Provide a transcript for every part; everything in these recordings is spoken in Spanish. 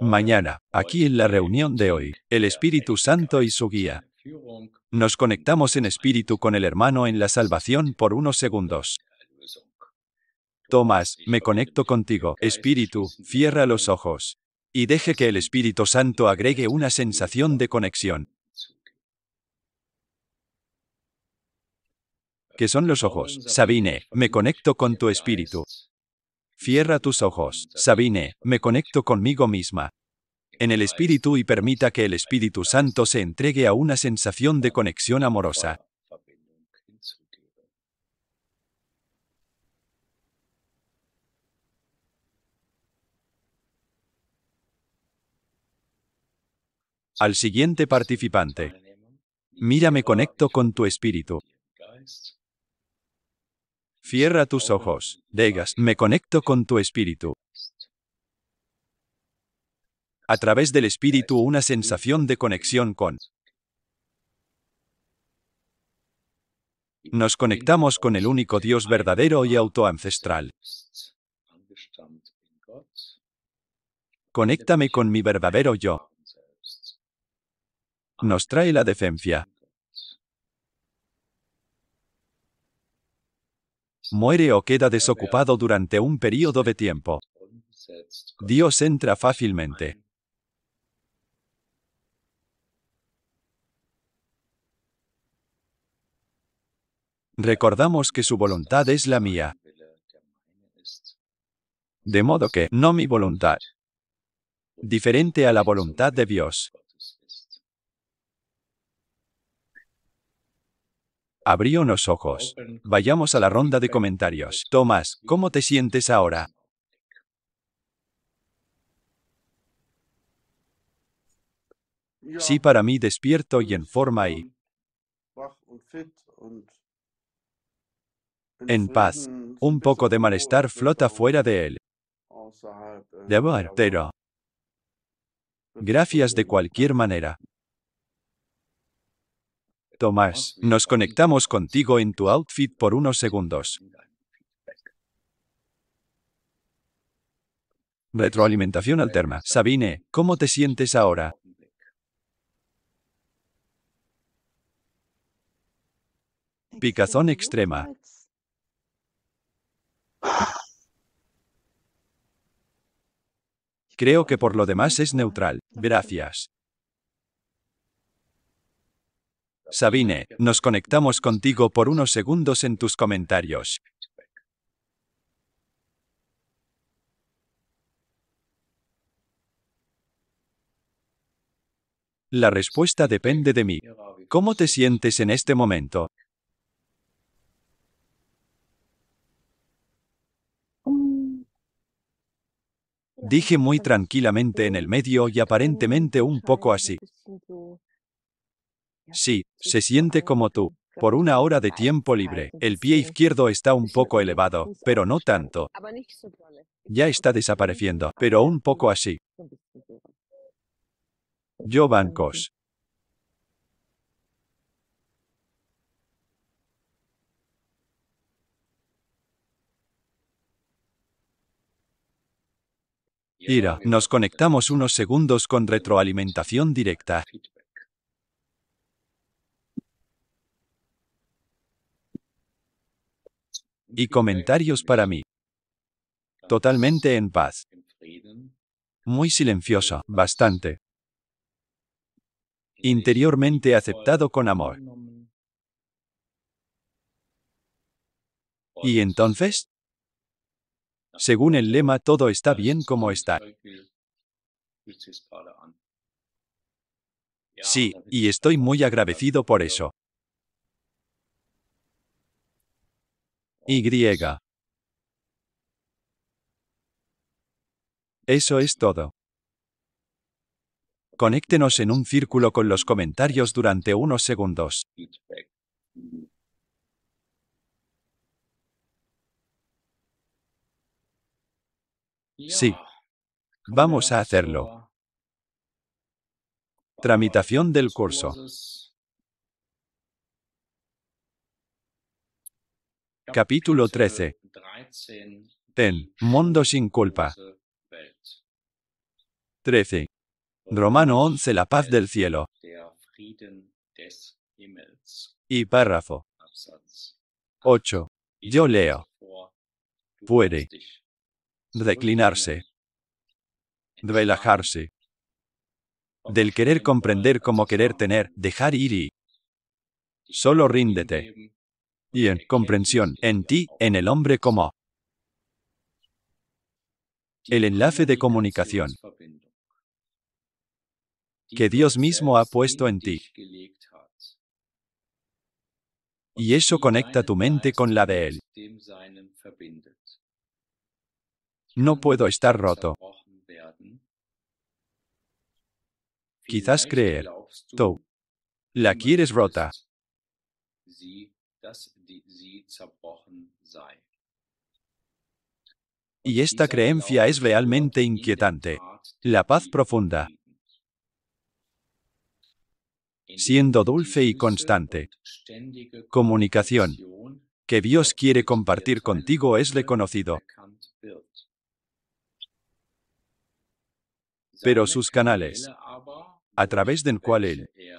Mañana, aquí en la reunión de hoy, el Espíritu Santo y su guía. Nos conectamos en espíritu con el hermano en la salvación por unos segundos. Tomás, me conecto contigo. Espíritu, cierra los ojos. Y deje que el Espíritu Santo agregue una sensación de conexión. ¿Qué son los ojos? Sabine, me conecto con tu espíritu. Cierra tus ojos. Sabine, me conecto conmigo misma. En el Espíritu y permita que el Espíritu Santo se entregue a una sensación de conexión amorosa. Al siguiente participante. Mira, me conecto con tu espíritu. Cierra tus ojos. Degas, me conecto con tu espíritu. A través del espíritu una sensación de conexión con. Nos conectamos con el único Dios verdadero y autoancestral. Conéctame con mi verdadero yo. Nos trae la decencia. muere o queda desocupado durante un periodo de tiempo. Dios entra fácilmente. Recordamos que su voluntad es la mía. De modo que, no mi voluntad, diferente a la voluntad de Dios. Abrió unos ojos. Vayamos a la ronda de comentarios. Tomás, ¿cómo te sientes ahora? Sí, para mí despierto y en forma y en paz. Un poco de malestar flota fuera de él. De pero... Gracias de cualquier manera. Tomás, nos conectamos contigo en tu outfit por unos segundos. Retroalimentación alterna. Sabine, ¿cómo te sientes ahora? Picazón extrema. Creo que por lo demás es neutral. Gracias. Sabine, nos conectamos contigo por unos segundos en tus comentarios. La respuesta depende de mí. ¿Cómo te sientes en este momento? Dije muy tranquilamente en el medio y aparentemente un poco así. Sí, se siente como tú. Por una hora de tiempo libre, el pie izquierdo está un poco elevado, pero no tanto. Ya está desapareciendo, pero un poco así. Yo bancos. Ira, nos conectamos unos segundos con retroalimentación directa. y comentarios para mí. Totalmente en paz. Muy silenciosa, bastante. Interiormente aceptado con amor. ¿Y entonces? Según el lema, todo está bien como está. Sí, y estoy muy agradecido por eso. Y. Eso es todo. Conéctenos en un círculo con los comentarios durante unos segundos. Sí. Vamos a hacerlo. Tramitación del curso. Capítulo 13. Ten, mundo sin culpa. 13. Romano 11. La paz del cielo. Y párrafo. 8. Yo leo. Puede reclinarse, relajarse, del querer comprender como querer tener, dejar ir y solo ríndete y en comprensión en ti, en el hombre como el enlace de comunicación que Dios mismo ha puesto en ti. Y eso conecta tu mente con la de Él. No puedo estar roto. Quizás creer, tú, la quieres rota. Y esta creencia es realmente inquietante, la paz profunda, siendo dulce y constante. Comunicación que Dios quiere compartir contigo es reconocido. Pero sus canales, a través del cual Él, er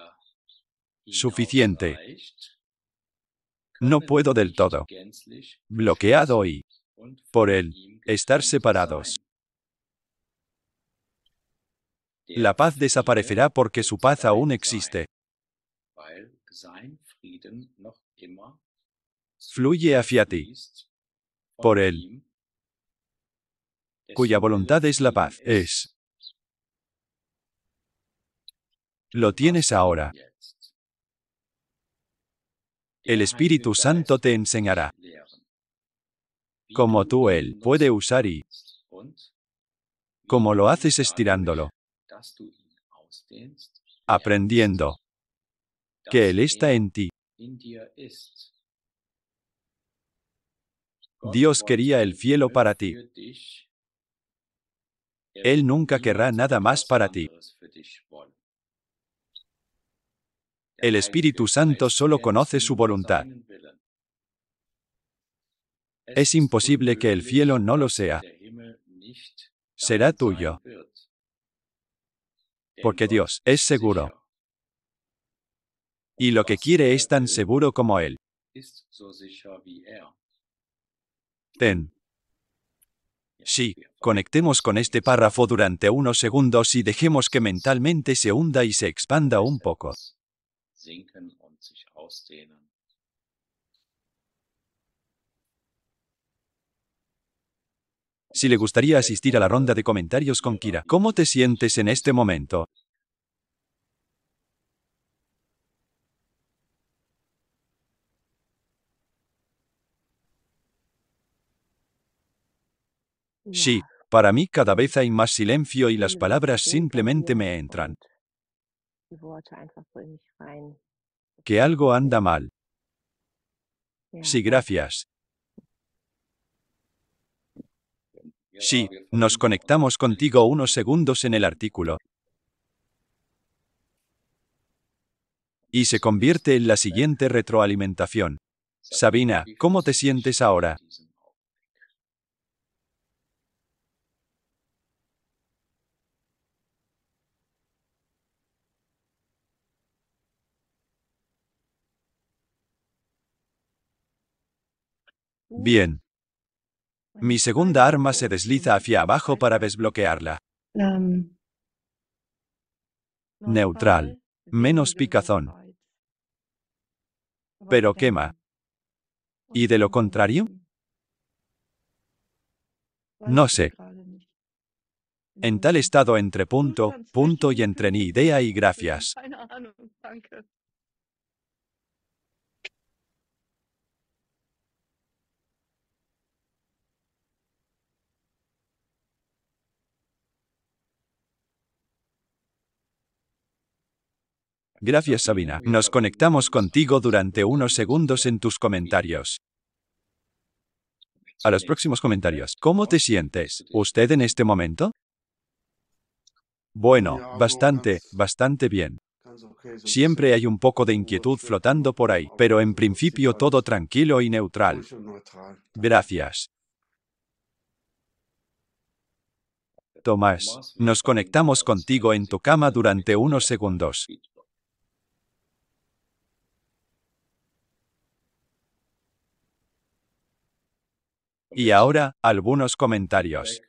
suficiente, no puedo del todo. Bloqueado y por él estar separados. La paz desaparecerá porque su paz aún existe. Fluye hacia ti. Por él. Cuya voluntad es la paz. Es. Lo tienes ahora. El Espíritu Santo te enseñará como tú Él puede usar y como lo haces estirándolo, aprendiendo que Él está en ti. Dios quería el cielo para ti. Él nunca querrá nada más para ti. El Espíritu Santo solo conoce su voluntad. Es imposible que el cielo no lo sea. Será tuyo. Porque Dios es seguro. Y lo que quiere es tan seguro como Él. Ten. Sí, conectemos con este párrafo durante unos segundos y dejemos que mentalmente se hunda y se expanda un poco. Si le gustaría asistir a la ronda de comentarios con Kira, ¿cómo te sientes en este momento? Sí, para mí cada vez hay más silencio y las palabras simplemente me entran. Que algo anda mal. Sí, gracias. Sí, nos conectamos contigo unos segundos en el artículo. Y se convierte en la siguiente retroalimentación. Sabina, ¿cómo te sientes ahora? Bien. Mi segunda arma se desliza hacia abajo para desbloquearla. Neutral. Menos picazón. Pero quema. ¿Y de lo contrario? No sé. En tal estado entre punto, punto y entre ni idea y gracias. Gracias Sabina. Nos conectamos contigo durante unos segundos en tus comentarios. A los próximos comentarios. ¿Cómo te sientes? ¿Usted en este momento? Bueno, bastante, bastante bien. Siempre hay un poco de inquietud flotando por ahí, pero en principio todo tranquilo y neutral. Gracias. Tomás, nos conectamos contigo en tu cama durante unos segundos. Y ahora, algunos comentarios.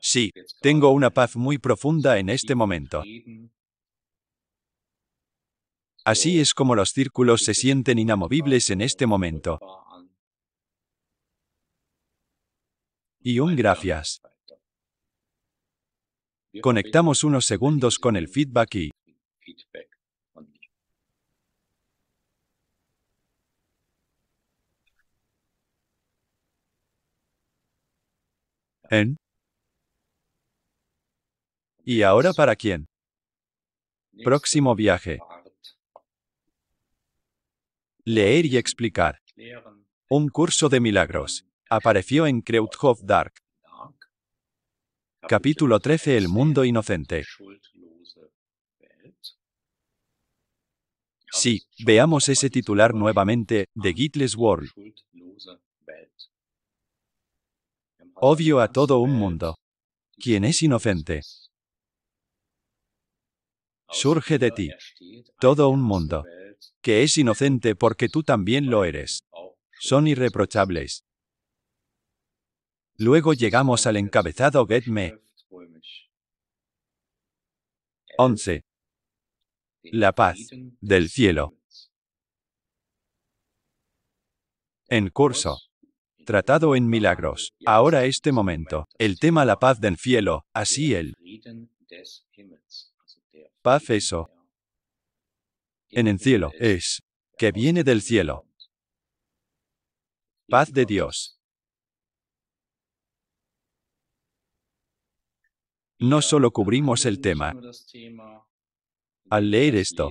Sí, tengo una paz muy profunda en este momento. Así es como los círculos se sienten inamovibles en este momento. Y un gracias. Conectamos unos segundos con el feedback y en. ¿Y ahora para quién? Próximo viaje. Leer y explicar. Un curso de milagros. Apareció en Kreuthof Dark. Capítulo 13 El mundo inocente. Sí, veamos ese titular nuevamente, The Gitless World. Odio a todo un mundo. Quien es inocente. Surge de ti. Todo un mundo. Que es inocente porque tú también lo eres. Son irreprochables. Luego llegamos al encabezado Get Me. 11. La paz del cielo. En curso tratado en milagros. Ahora este momento, el tema la paz del cielo, así el paz eso en el cielo es que viene del cielo. Paz de Dios. No solo cubrimos el tema. Al leer esto,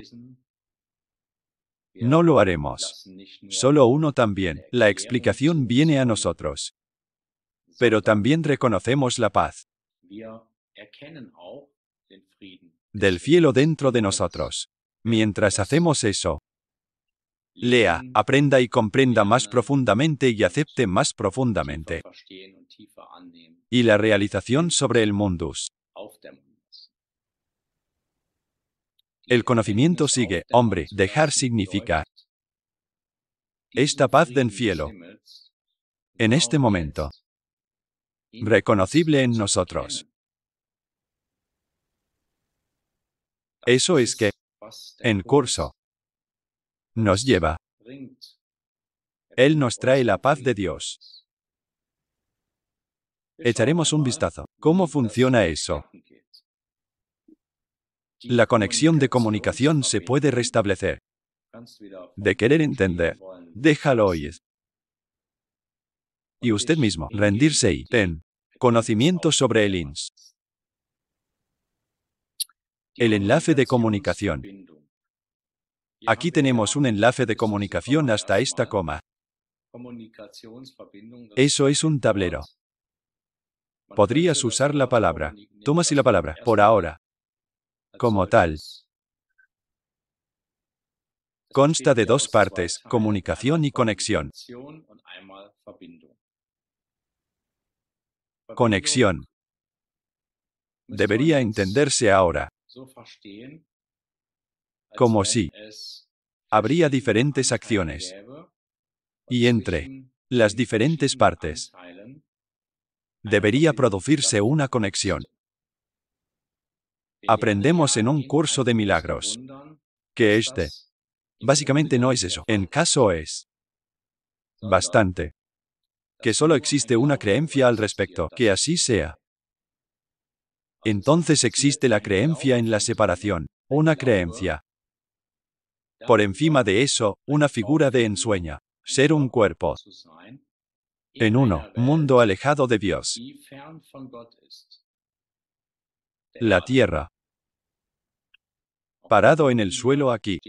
no lo haremos. Solo uno también. La explicación viene a nosotros. Pero también reconocemos la paz del cielo dentro de nosotros. Mientras hacemos eso, lea, aprenda y comprenda más profundamente y acepte más profundamente. Y la realización sobre el mundus. El conocimiento sigue, hombre, dejar significa esta paz del cielo en este momento, reconocible en nosotros. Eso es que, en curso, nos lleva. Él nos trae la paz de Dios. Echaremos un vistazo. ¿Cómo funciona eso? la conexión de comunicación se puede restablecer. De querer entender, déjalo oír. Y usted mismo, rendirse y ten conocimiento sobre el INS. El enlace de comunicación. Aquí tenemos un enlace de comunicación hasta esta coma. Eso es un tablero. Podrías usar la palabra. Toma si la palabra. Por ahora, como tal. Consta de dos partes, comunicación y conexión. Conexión. Debería entenderse ahora como si habría diferentes acciones y entre las diferentes partes debería producirse una conexión aprendemos en un curso de milagros que este básicamente no es eso. En caso es bastante que solo existe una creencia al respecto, que así sea. Entonces existe la creencia en la separación, una creencia. Por encima de eso, una figura de ensueña, ser un cuerpo. En uno, mundo alejado de Dios la tierra. Parado en el suelo aquí.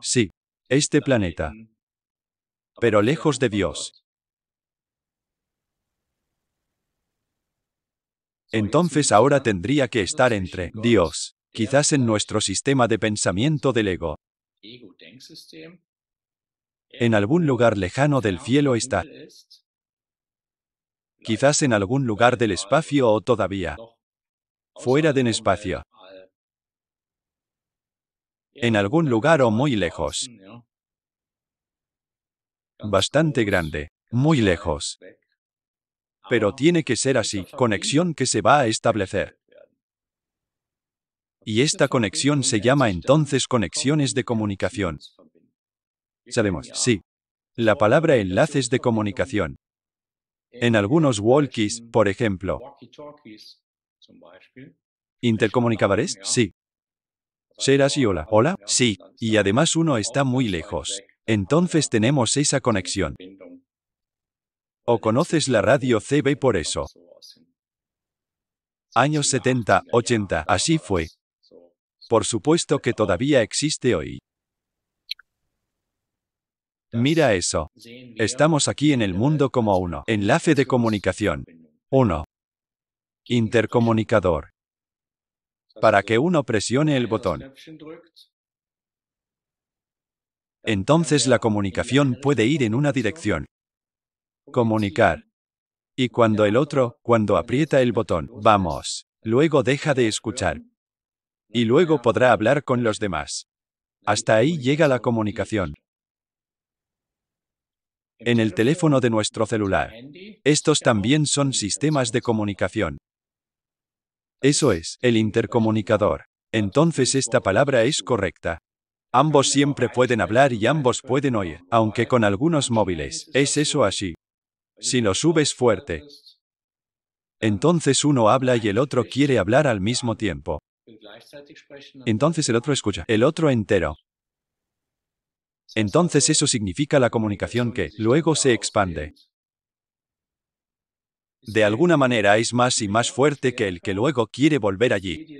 Sí, este planeta. Pero lejos de Dios. Entonces ahora tendría que estar entre Dios, quizás en nuestro sistema de pensamiento del ego. Este. En algún lugar lejano del cielo está. Quizás en algún lugar del espacio o todavía fuera del espacio, en algún lugar o muy lejos. Bastante grande, muy lejos. Pero tiene que ser así, conexión que se va a establecer. Y esta conexión se llama entonces conexiones de comunicación. Sabemos, sí. La palabra enlaces de comunicación. En algunos walkies, por ejemplo, ¿Intercomunicabares? Sí. ¿Serás y hola? ¿Hola? Sí. Y además uno está muy lejos. Entonces tenemos esa conexión. ¿O conoces la radio CB por eso? Años 70, 80, así fue. Por supuesto que todavía existe hoy. Mira eso. Estamos aquí en el mundo como uno. Enlace de comunicación. Uno intercomunicador para que uno presione el botón. Entonces la comunicación puede ir en una dirección. Comunicar. Y cuando el otro, cuando aprieta el botón, vamos, luego deja de escuchar. Y luego podrá hablar con los demás. Hasta ahí llega la comunicación. En el teléfono de nuestro celular. Estos también son sistemas de comunicación. Eso es, el intercomunicador. Entonces esta palabra es correcta. Ambos siempre pueden hablar y ambos pueden oír, aunque con algunos móviles. Es eso así. Si lo subes fuerte, entonces uno habla y el otro quiere hablar al mismo tiempo. Entonces el otro escucha, el otro entero. Entonces eso significa la comunicación que luego se expande de alguna manera es más y más fuerte que el que luego quiere volver allí.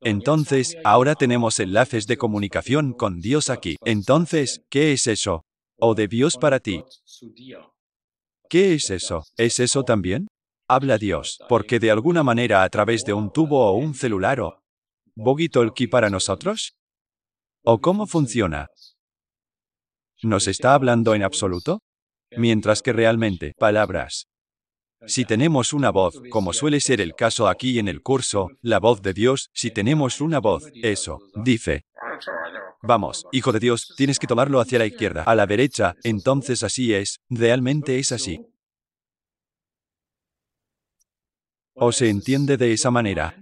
Entonces, ahora tenemos enlaces de comunicación con Dios aquí. Entonces, ¿qué es eso? ¿O de Dios para ti? ¿Qué es eso? ¿Es eso también? Habla Dios, porque de alguna manera a través de un tubo o un celular o... ¿Bogitolki para nosotros? ¿O cómo funciona? ¿Nos está hablando en absoluto? Mientras que realmente, palabras. Si tenemos una voz, como suele ser el caso aquí en el curso, la voz de Dios, si tenemos una voz, eso, dice. Vamos, hijo de Dios, tienes que tomarlo hacia la izquierda, a la derecha, entonces así es, realmente es así. ¿O se entiende de esa manera?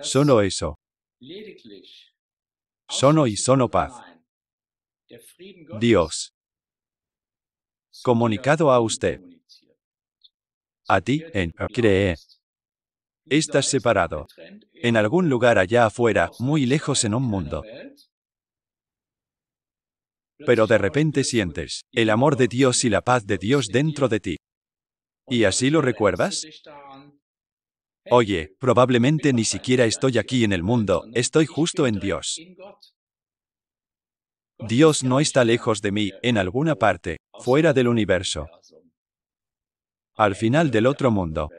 Solo eso. Sono y sono paz. Dios comunicado a usted. A ti en cree. Estás separado. En algún lugar allá afuera, muy lejos en un mundo. Pero de repente sientes el amor de Dios y la paz de Dios dentro de ti. ¿Y así lo recuerdas? Oye, eh, probablemente ni siquiera estoy aquí en el mundo, estoy justo en Dios. Dios no está lejos de mí, en alguna parte, fuera del universo, al final del otro mundo.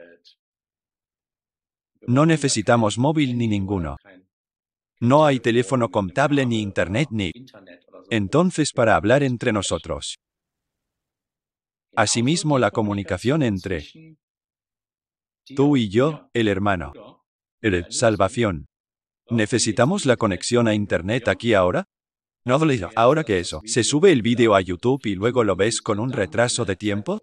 No necesitamos móvil ni ninguno. No hay teléfono contable ni internet ni... Entonces para hablar entre nosotros. Asimismo la comunicación entre tú y yo, el hermano. El salvación. ¿Necesitamos la conexión a internet aquí ahora? Ahora que eso, se sube el vídeo a YouTube y luego lo ves con un retraso de tiempo.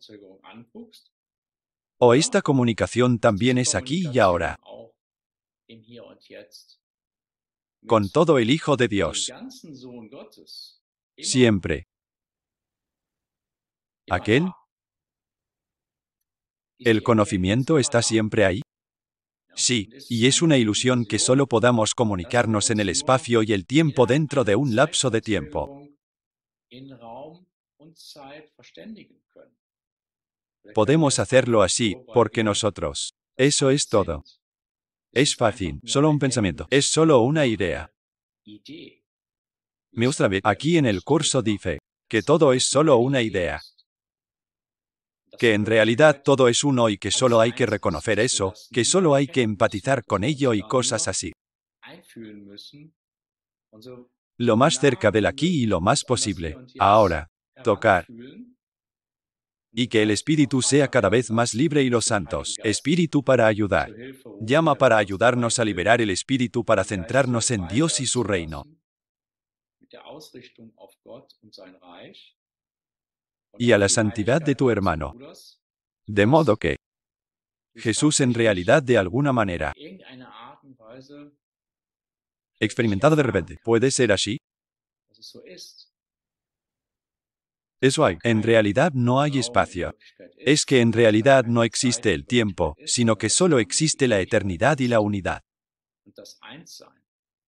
¿O esta comunicación también es aquí y ahora? Con todo el Hijo de Dios. Siempre. Aquel. El conocimiento está siempre ahí. Sí, y es una ilusión que solo podamos comunicarnos en el espacio y el tiempo dentro de un lapso de tiempo. Podemos hacerlo así, porque nosotros. Eso es todo. Es fácil, solo un pensamiento, es solo una idea. aquí en el curso dice que todo es solo una idea que en realidad todo es uno y que solo hay que reconocer eso, que solo hay que empatizar con ello y cosas así. Lo más cerca del aquí y lo más posible, ahora, tocar. Y que el Espíritu sea cada vez más libre y los santos. Espíritu para ayudar. Llama para ayudarnos a liberar el Espíritu para centrarnos en Dios y su reino y a la santidad de tu hermano. De modo que Jesús en realidad de alguna manera experimentado de repente, ¿puede ser así? Eso hay. En realidad no hay espacio. Es que en realidad no existe el tiempo, sino que solo existe la eternidad y la unidad.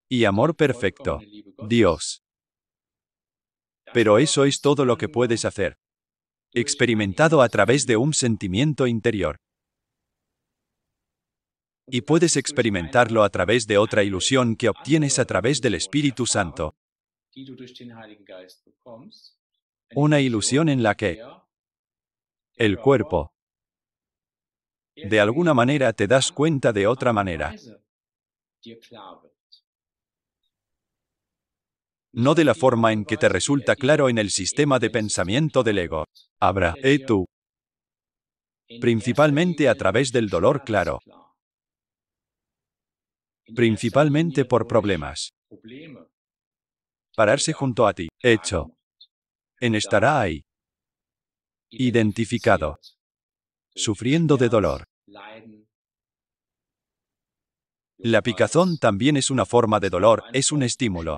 Y amor perfecto. Dios. Pero eso es todo lo que puedes hacer experimentado a través de un sentimiento interior. Y puedes experimentarlo a través de otra ilusión que obtienes a través del Espíritu Santo. Una ilusión en la que el cuerpo, de alguna manera te das cuenta de otra manera no de la forma en que te resulta claro en el sistema de pensamiento del ego. Habrá, e tú. Principalmente a través del dolor claro. Principalmente por problemas. Pararse junto a ti, hecho. En estará ahí. Identificado. Sufriendo de dolor. La picazón también es una forma de dolor, es un estímulo.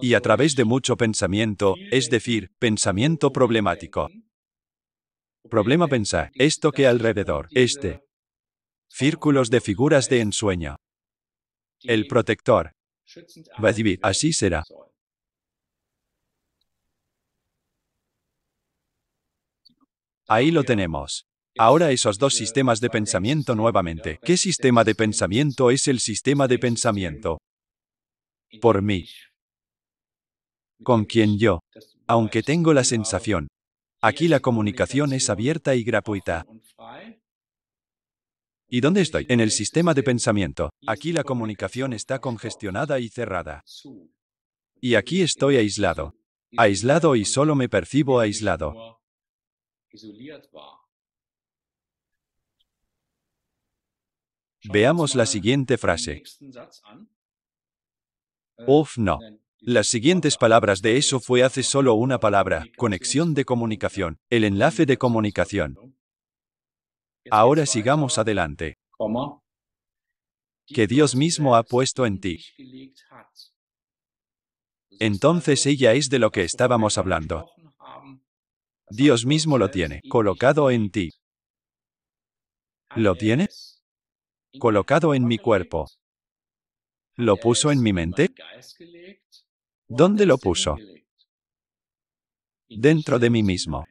Y a través de mucho pensamiento, es decir, pensamiento problemático. Problema pensar, esto que alrededor, este. Círculos de figuras de ensueño. El protector. así será. Ahí lo tenemos. Ahora esos dos sistemas de pensamiento nuevamente. ¿Qué sistema de pensamiento es el sistema de pensamiento? Por mí. Con quien yo. Aunque tengo la sensación. Aquí la comunicación es abierta y gratuita. ¿Y dónde estoy? En el sistema de pensamiento. Aquí la comunicación está congestionada y cerrada. Y aquí estoy aislado. Aislado y solo me percibo aislado. Veamos la siguiente frase. Uf, no. Las siguientes palabras de eso fue hace solo una palabra, conexión de comunicación, el enlace de comunicación. Ahora sigamos adelante. Que Dios mismo ha puesto en ti. Entonces ella es de lo que estábamos hablando. Dios mismo lo tiene, colocado en ti. ¿Lo tiene? colocado en mi cuerpo. ¿Lo puso en mi mente? ¿Dónde lo puso? Dentro de mí mismo.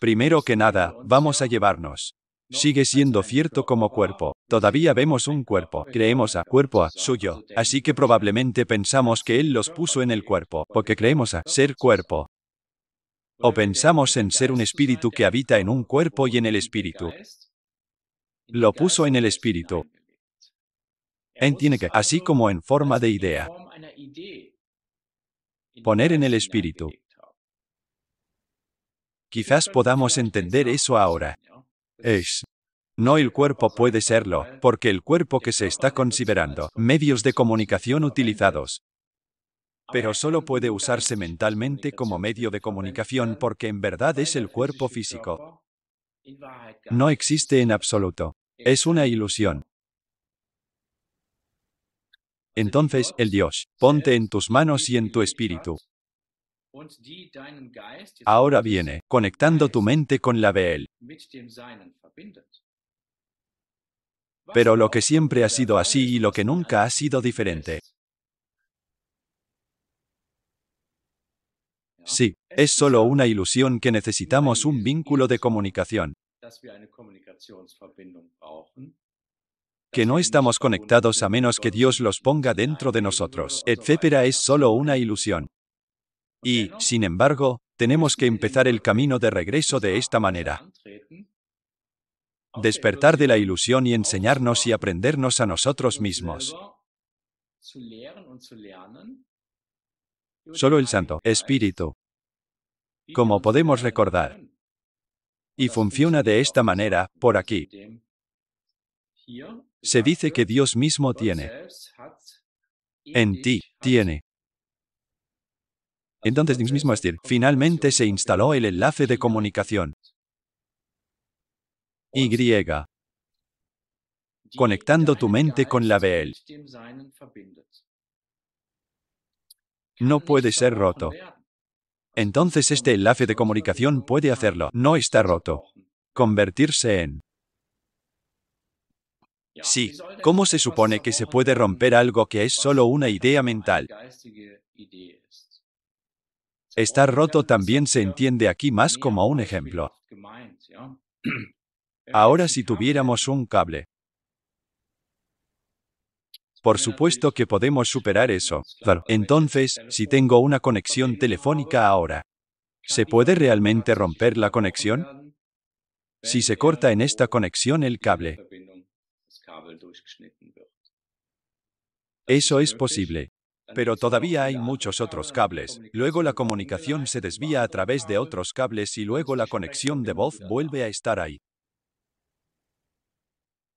Primero que nada, vamos a llevarnos. Sigue siendo cierto como cuerpo. Todavía vemos un cuerpo, creemos a cuerpo a suyo, así que probablemente pensamos que Él los puso en el cuerpo, porque creemos a ser cuerpo. O pensamos en ser un espíritu que habita en un cuerpo y en el espíritu lo puso en el espíritu. Entiende que, así como en forma de idea, poner en el espíritu. Quizás podamos entender eso ahora. Es. No el cuerpo puede serlo, porque el cuerpo que se está considerando, medios de comunicación utilizados, pero solo puede usarse mentalmente como medio de comunicación porque en verdad es el cuerpo físico. No existe en absoluto. Es una ilusión. Entonces el Dios, ponte en tus manos y en tu espíritu. Ahora viene, conectando tu mente con la de Él. Pero lo que siempre ha sido así y lo que nunca ha sido diferente. Sí, es solo una ilusión que necesitamos un vínculo de comunicación que no estamos conectados a menos que Dios los ponga dentro de nosotros, etcétera, es solo una ilusión. Y, sin embargo, tenemos que empezar el camino de regreso de esta manera. Despertar de la ilusión y enseñarnos y aprendernos a nosotros mismos. Solo el Santo Espíritu. Como podemos recordar, y funciona de esta manera, por aquí. Se dice que Dios mismo tiene. En ti, tiene. Entonces, Dios mismo es decir, finalmente se instaló el enlace de comunicación. Y. Conectando tu mente con la él. No puede ser roto entonces este enlace de comunicación puede hacerlo. No está roto. Convertirse en... Sí, ¿cómo se supone que se puede romper algo que es solo una idea mental? Estar roto también se entiende aquí más como un ejemplo. Ahora si tuviéramos un cable por supuesto que podemos superar eso. Entonces, si tengo una conexión telefónica ahora, ¿se puede realmente romper la conexión? Si se corta en esta conexión el cable. Eso es posible. Pero todavía hay muchos otros cables. Luego la comunicación se desvía a través de otros cables y luego la conexión de voz vuelve a estar ahí.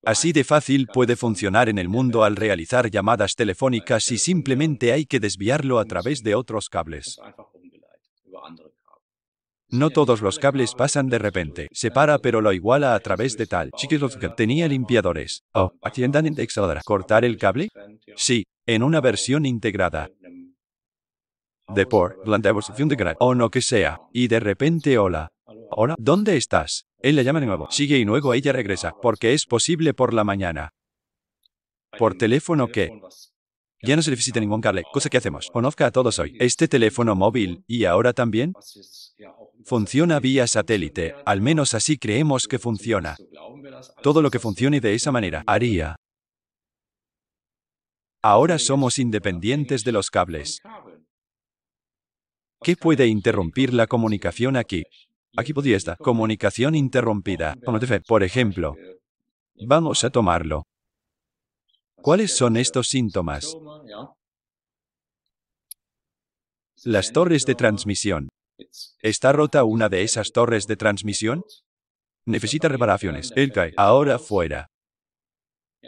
Así de fácil puede funcionar en el mundo al realizar llamadas telefónicas y simplemente hay que desviarlo a través de otros cables. No todos los cables pasan de repente. Se para pero lo iguala a través de tal. que tenía limpiadores. Oh, atiendan ¿Cortar el cable? Sí, en una versión integrada. De por, O no que sea. Y de repente, hola. Hola, ¿dónde estás? Él la llama de nuevo, sigue y luego ella regresa, porque es posible por la mañana. Por teléfono que ya no se necesita ningún cable, cosa que hacemos. Conozca a todos hoy. Este teléfono móvil, y ahora también, funciona vía satélite, al menos así creemos que funciona. Todo lo que funcione de esa manera haría. Ahora somos independientes de los cables. ¿Qué puede interrumpir la comunicación aquí? Aquí podría estar comunicación interrumpida. Por ejemplo, vamos a tomarlo. ¿Cuáles son estos síntomas? Las torres de transmisión. ¿Está rota una de esas torres de transmisión? Necesita reparaciones. El CAE. Ahora fuera.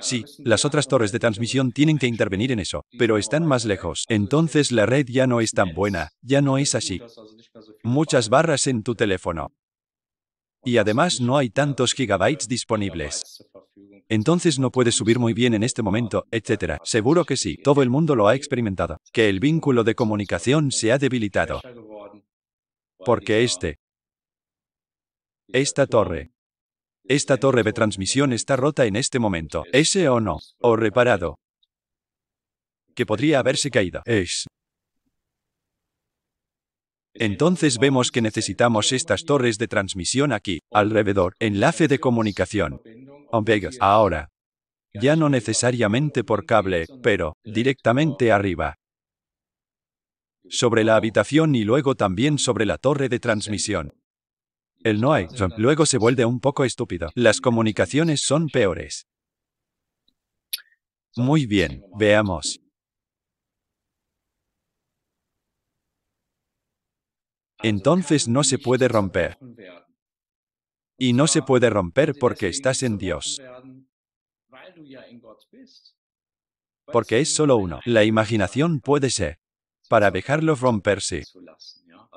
Sí, las otras torres de transmisión tienen que intervenir en eso, pero están más lejos. Entonces la red ya no es tan buena, ya no es así. Muchas barras en tu teléfono. Y además no hay tantos gigabytes disponibles. Entonces no puedes subir muy bien en este momento, etc. Seguro que sí, todo el mundo lo ha experimentado. Que el vínculo de comunicación se ha debilitado. Porque este, esta torre, esta torre de transmisión está rota en este momento. Ese o no, o reparado. Que podría haberse caído. Es. Entonces vemos que necesitamos estas torres de transmisión aquí, alrededor, enlace de comunicación. Oh, Vegas. Ahora. Ya no necesariamente por cable, pero directamente arriba. Sobre la habitación y luego también sobre la torre de transmisión. El no hay. Luego se vuelve un poco estúpido. Las comunicaciones son peores. Muy bien, veamos. Entonces no se puede romper. Y no se puede romper porque estás en Dios. Porque es solo uno. La imaginación puede ser. Para dejarlo romperse.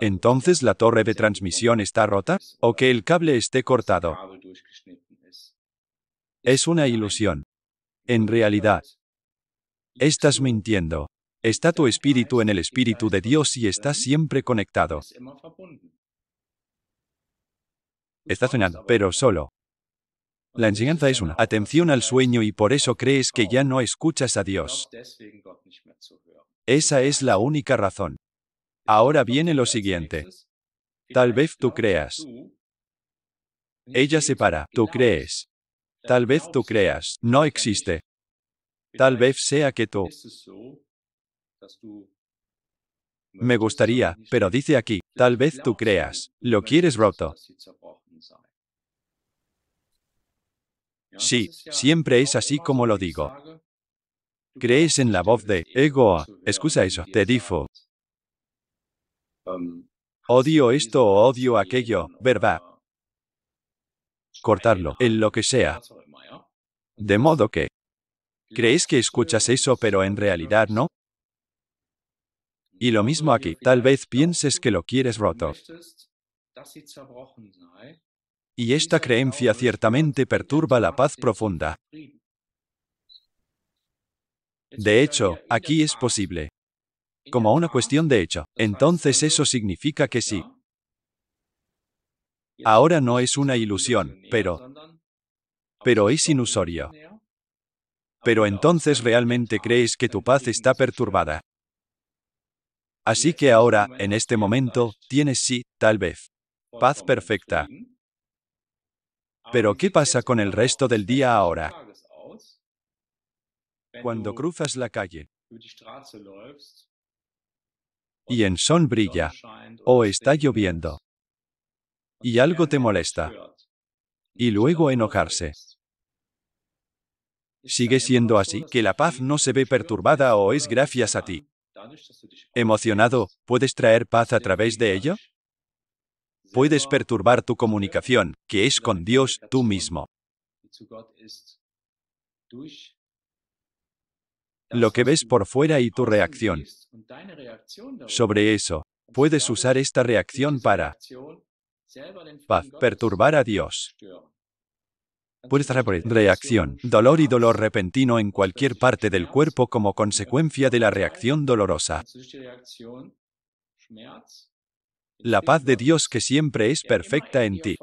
¿Entonces la torre de transmisión está rota? ¿O que el cable esté cortado? Es una ilusión. En realidad, estás mintiendo. Está tu espíritu en el espíritu de Dios y está siempre conectado. Estás soñando, pero solo. La enseñanza es una atención al sueño y por eso crees que ya no escuchas a Dios. Esa es la única razón. Ahora viene lo siguiente. Tal vez tú creas. Ella se para. Tú crees. Tal vez tú creas. No existe. Tal vez sea que tú. Me gustaría, pero dice aquí, tal vez tú creas. Lo quieres roto. Sí, siempre es así como lo digo. Crees en la voz de Egoa, excusa eso, te difo. Em, odio esto o odio aquello, ¿verdad? Ah, Cortarlo, en lo que sea. De modo que... Crees que escuchas eso pero en realidad no, y lo mismo aquí, tal vez pienses que lo quieres roto. Y esta creencia ciertamente perturba la paz profunda. De hecho, aquí es posible como una cuestión de hecho, entonces eso significa que sí. Ahora no es una ilusión, pero... Pero es inusorio. Pero entonces realmente crees que tu paz está perturbada. Así que ahora, en este momento, tienes sí, tal vez. Paz perfecta. Pero ¿qué pasa con el resto del día ahora? Cuando cruzas la calle, y en son brilla, o está lloviendo, y algo te molesta, y luego enojarse. Sigue siendo así, que la paz no se ve perturbada o es gracias a ti. Emocionado, ¿puedes traer paz a través de ello? Puedes perturbar tu comunicación, que es con Dios tú mismo lo que ves por fuera y tu reacción. Sobre eso, puedes usar esta reacción para paz, perturbar a Dios. Puedes reacción, dolor y dolor repentino en cualquier parte del cuerpo como consecuencia de la reacción dolorosa. La paz de Dios que siempre es perfecta en ti.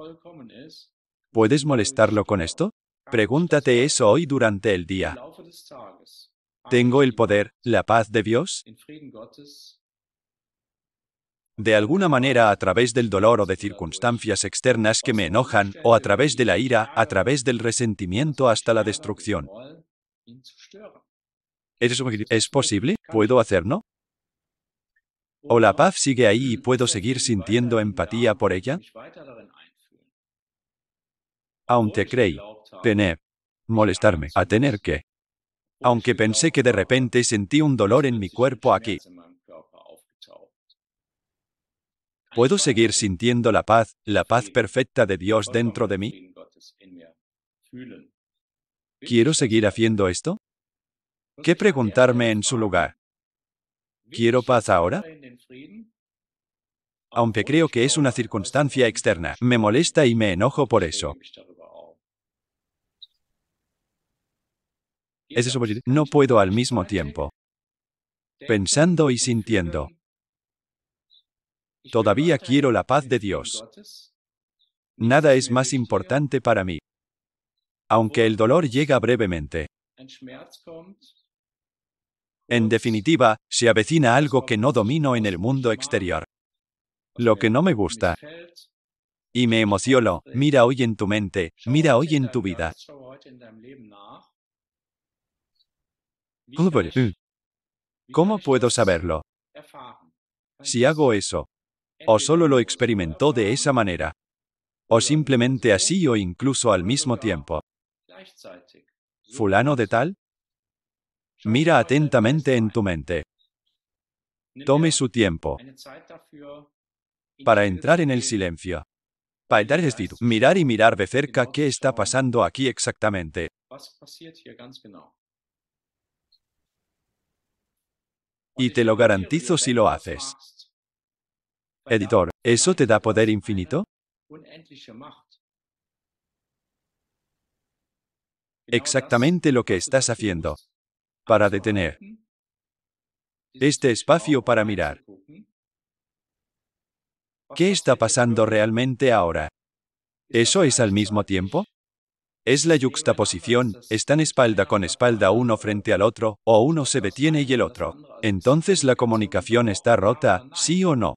¿Puedes molestarlo con esto? Pregúntate eso hoy durante el día tengo el poder, la paz de Dios? De alguna manera a través del dolor o de circunstancias externas que me enojan, o a través de la ira, a través del resentimiento hasta la destrucción. ¿Es posible? ¿Puedo hacerlo? ¿O la paz sigue ahí y puedo seguir sintiendo empatía por ella? Aunque creí tener molestarme a tener que aunque pensé que de repente sentí un dolor en mi cuerpo aquí. ¿Puedo seguir sintiendo la paz, la paz perfecta de Dios dentro de mí? ¿Quiero seguir haciendo esto? ¿Qué preguntarme en su lugar? ¿Quiero paz ahora? Aunque creo que es una circunstancia externa, me molesta y me enojo por eso. No puedo al mismo tiempo. Pensando y sintiendo. Todavía quiero la paz de Dios. Nada es más importante para mí. Aunque el dolor llega brevemente. En definitiva, se avecina algo que no domino en el mundo exterior. Lo que no me gusta. Y me emociono, mira hoy en tu mente, mira hoy en tu vida. Mm. ¿Cómo puedo saberlo? Si hago eso, o solo lo experimentó de esa manera, o simplemente así o incluso al mismo tiempo. ¿Fulano de tal? Mira atentamente en tu mente. Tome su tiempo para entrar en el silencio. Para mirar y mirar de cerca qué está pasando aquí exactamente. Y te lo garantizo si lo haces. Editor, ¿eso te da poder infinito? Exactamente lo que estás haciendo. Para detener este espacio para mirar. ¿Qué está pasando realmente ahora? ¿Eso es al mismo tiempo? Es la yuxtaposición, están espalda con espalda uno frente al otro, o uno se detiene y el otro. Entonces la comunicación está rota, sí o no.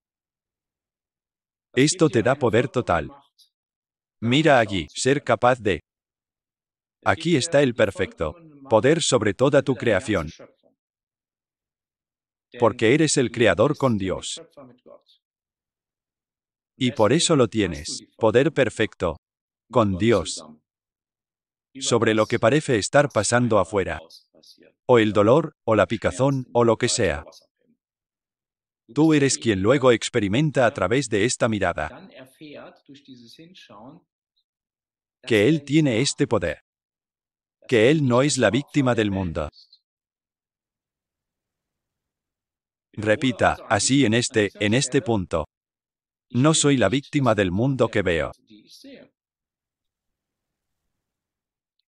Esto te da poder total. Mira allí, ser capaz de... Aquí está el perfecto. Poder sobre toda tu creación. Porque eres el creador con Dios. Y por eso lo tienes. Poder perfecto. Con Dios sobre lo que parece estar pasando afuera, o el dolor, o la picazón, o lo que sea. Tú eres quien luego experimenta a través de esta mirada que Él tiene este poder, que Él no es la víctima del mundo. Repita, así en este, en este punto. No soy la víctima del mundo que veo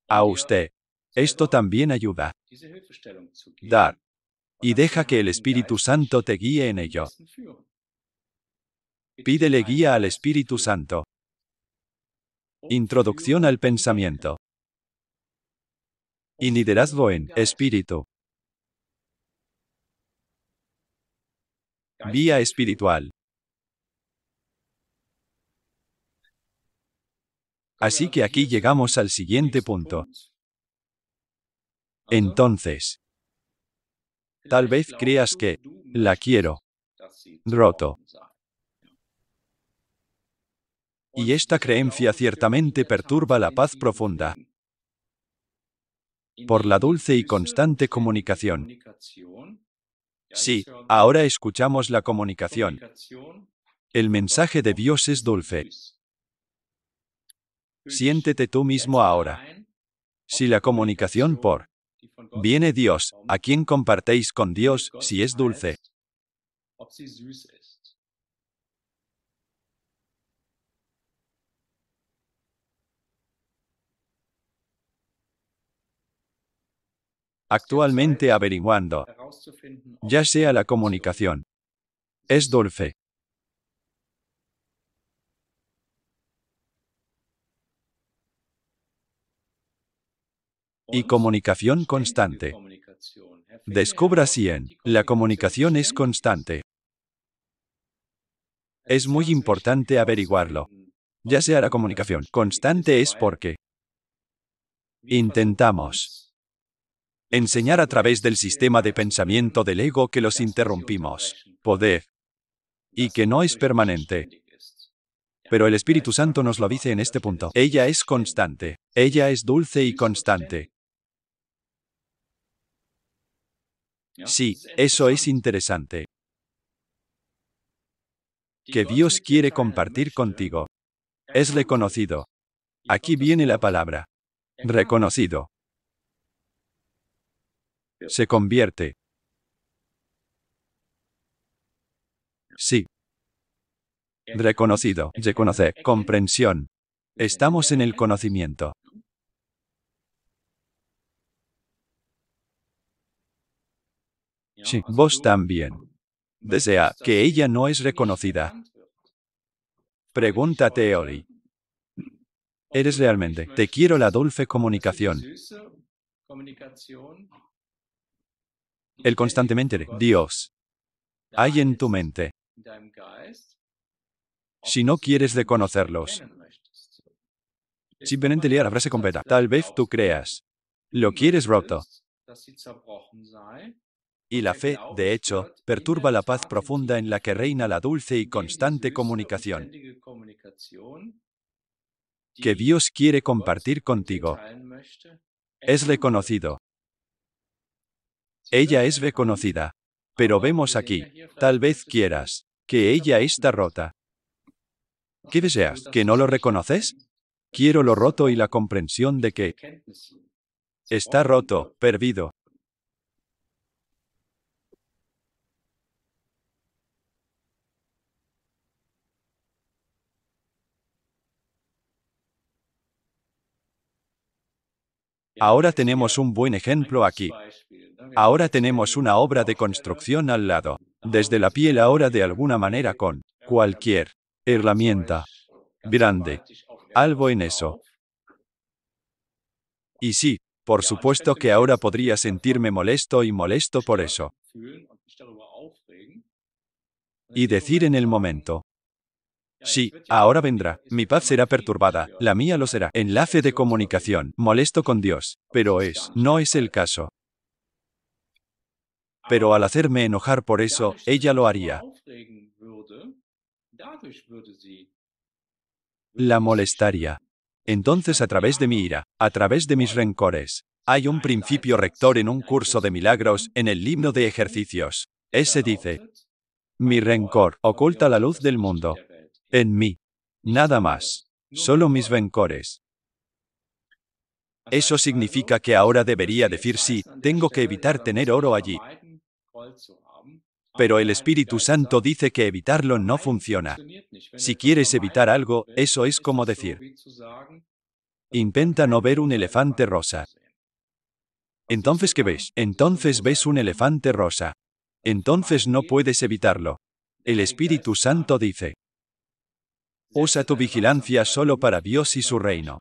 a usted. Esto también ayuda. Dar. Y deja que el Espíritu Santo te guíe en ello. Pídele guía al Espíritu Santo. Introducción al pensamiento. Y liderazgo en espíritu. Vía espiritual. Así que aquí llegamos al siguiente punto. Entonces, tal vez creas que la quiero roto. Y esta creencia ciertamente perturba la paz profunda por la dulce y constante comunicación. Sí, ahora escuchamos la comunicación. El mensaje de Dios es dulce. Siéntete tú mismo ahora. Si la comunicación por viene Dios, a quien compartéis con Dios, si es dulce. Actualmente averiguando, ya sea la comunicación, es dulce. y comunicación constante. Descubra en La comunicación es constante. Es muy importante averiguarlo. Ya sea la comunicación constante es porque intentamos enseñar a través del sistema de pensamiento del ego que los interrumpimos, poder, y que no es permanente. Pero el Espíritu Santo nos lo dice en este punto. Ella es constante. Ella es dulce y constante. Sí, eso es interesante. Que Dios quiere compartir contigo. Es reconocido. Aquí viene la palabra. Reconocido. Se convierte. Sí. Reconocido, reconocer, comprensión. Estamos en el conocimiento. Sí. Vos también. Desea que ella no es reconocida. Pregúntate, hoy. Eres realmente. Te quiero la dulce comunicación. El constantemente Dios hay en tu mente. Si no quieres reconocerlos, simplemente lea la frase completa. Tal vez tú creas. Lo quieres roto. Y la fe, de hecho, perturba la paz profunda en la que reina la dulce y constante comunicación que Dios quiere compartir contigo. Es reconocido. Ella es reconocida. Pero vemos aquí, tal vez quieras, que ella está rota. ¿Qué deseas? ¿Que no lo reconoces? Quiero lo roto y la comprensión de que está roto, perdido. Ahora tenemos un buen ejemplo aquí. Ahora este tenemos una obra de construcción al lado. Desde la piel ahora de alguna manera con cualquier herramienta grande. Algo en eso. Y sí, por este supuesto que ahora este podría sentirme molesto y molesto por eso. Y decir en el momento, Sí, ahora vendrá. Mi paz será perturbada, la mía lo será. Enlace de comunicación. Molesto con Dios. Pero es, no es el caso. Pero al hacerme enojar por eso, ella lo haría. La molestaría. Entonces a través de mi ira, a través de mis rencores, hay un principio rector en un curso de milagros, en el himno de ejercicios. Ese dice, mi rencor oculta la luz del mundo, en mí. Nada más. Solo mis vencores. Eso significa que ahora debería decir sí, tengo que evitar tener oro allí. Pero el Espíritu Santo dice que evitarlo no funciona. Si quieres evitar algo, eso es como decir, intenta no ver un elefante rosa. Entonces, ¿qué ves? Entonces ves un elefante rosa. Entonces no puedes evitarlo. El Espíritu Santo dice, Usa tu vigilancia solo para Dios y su reino.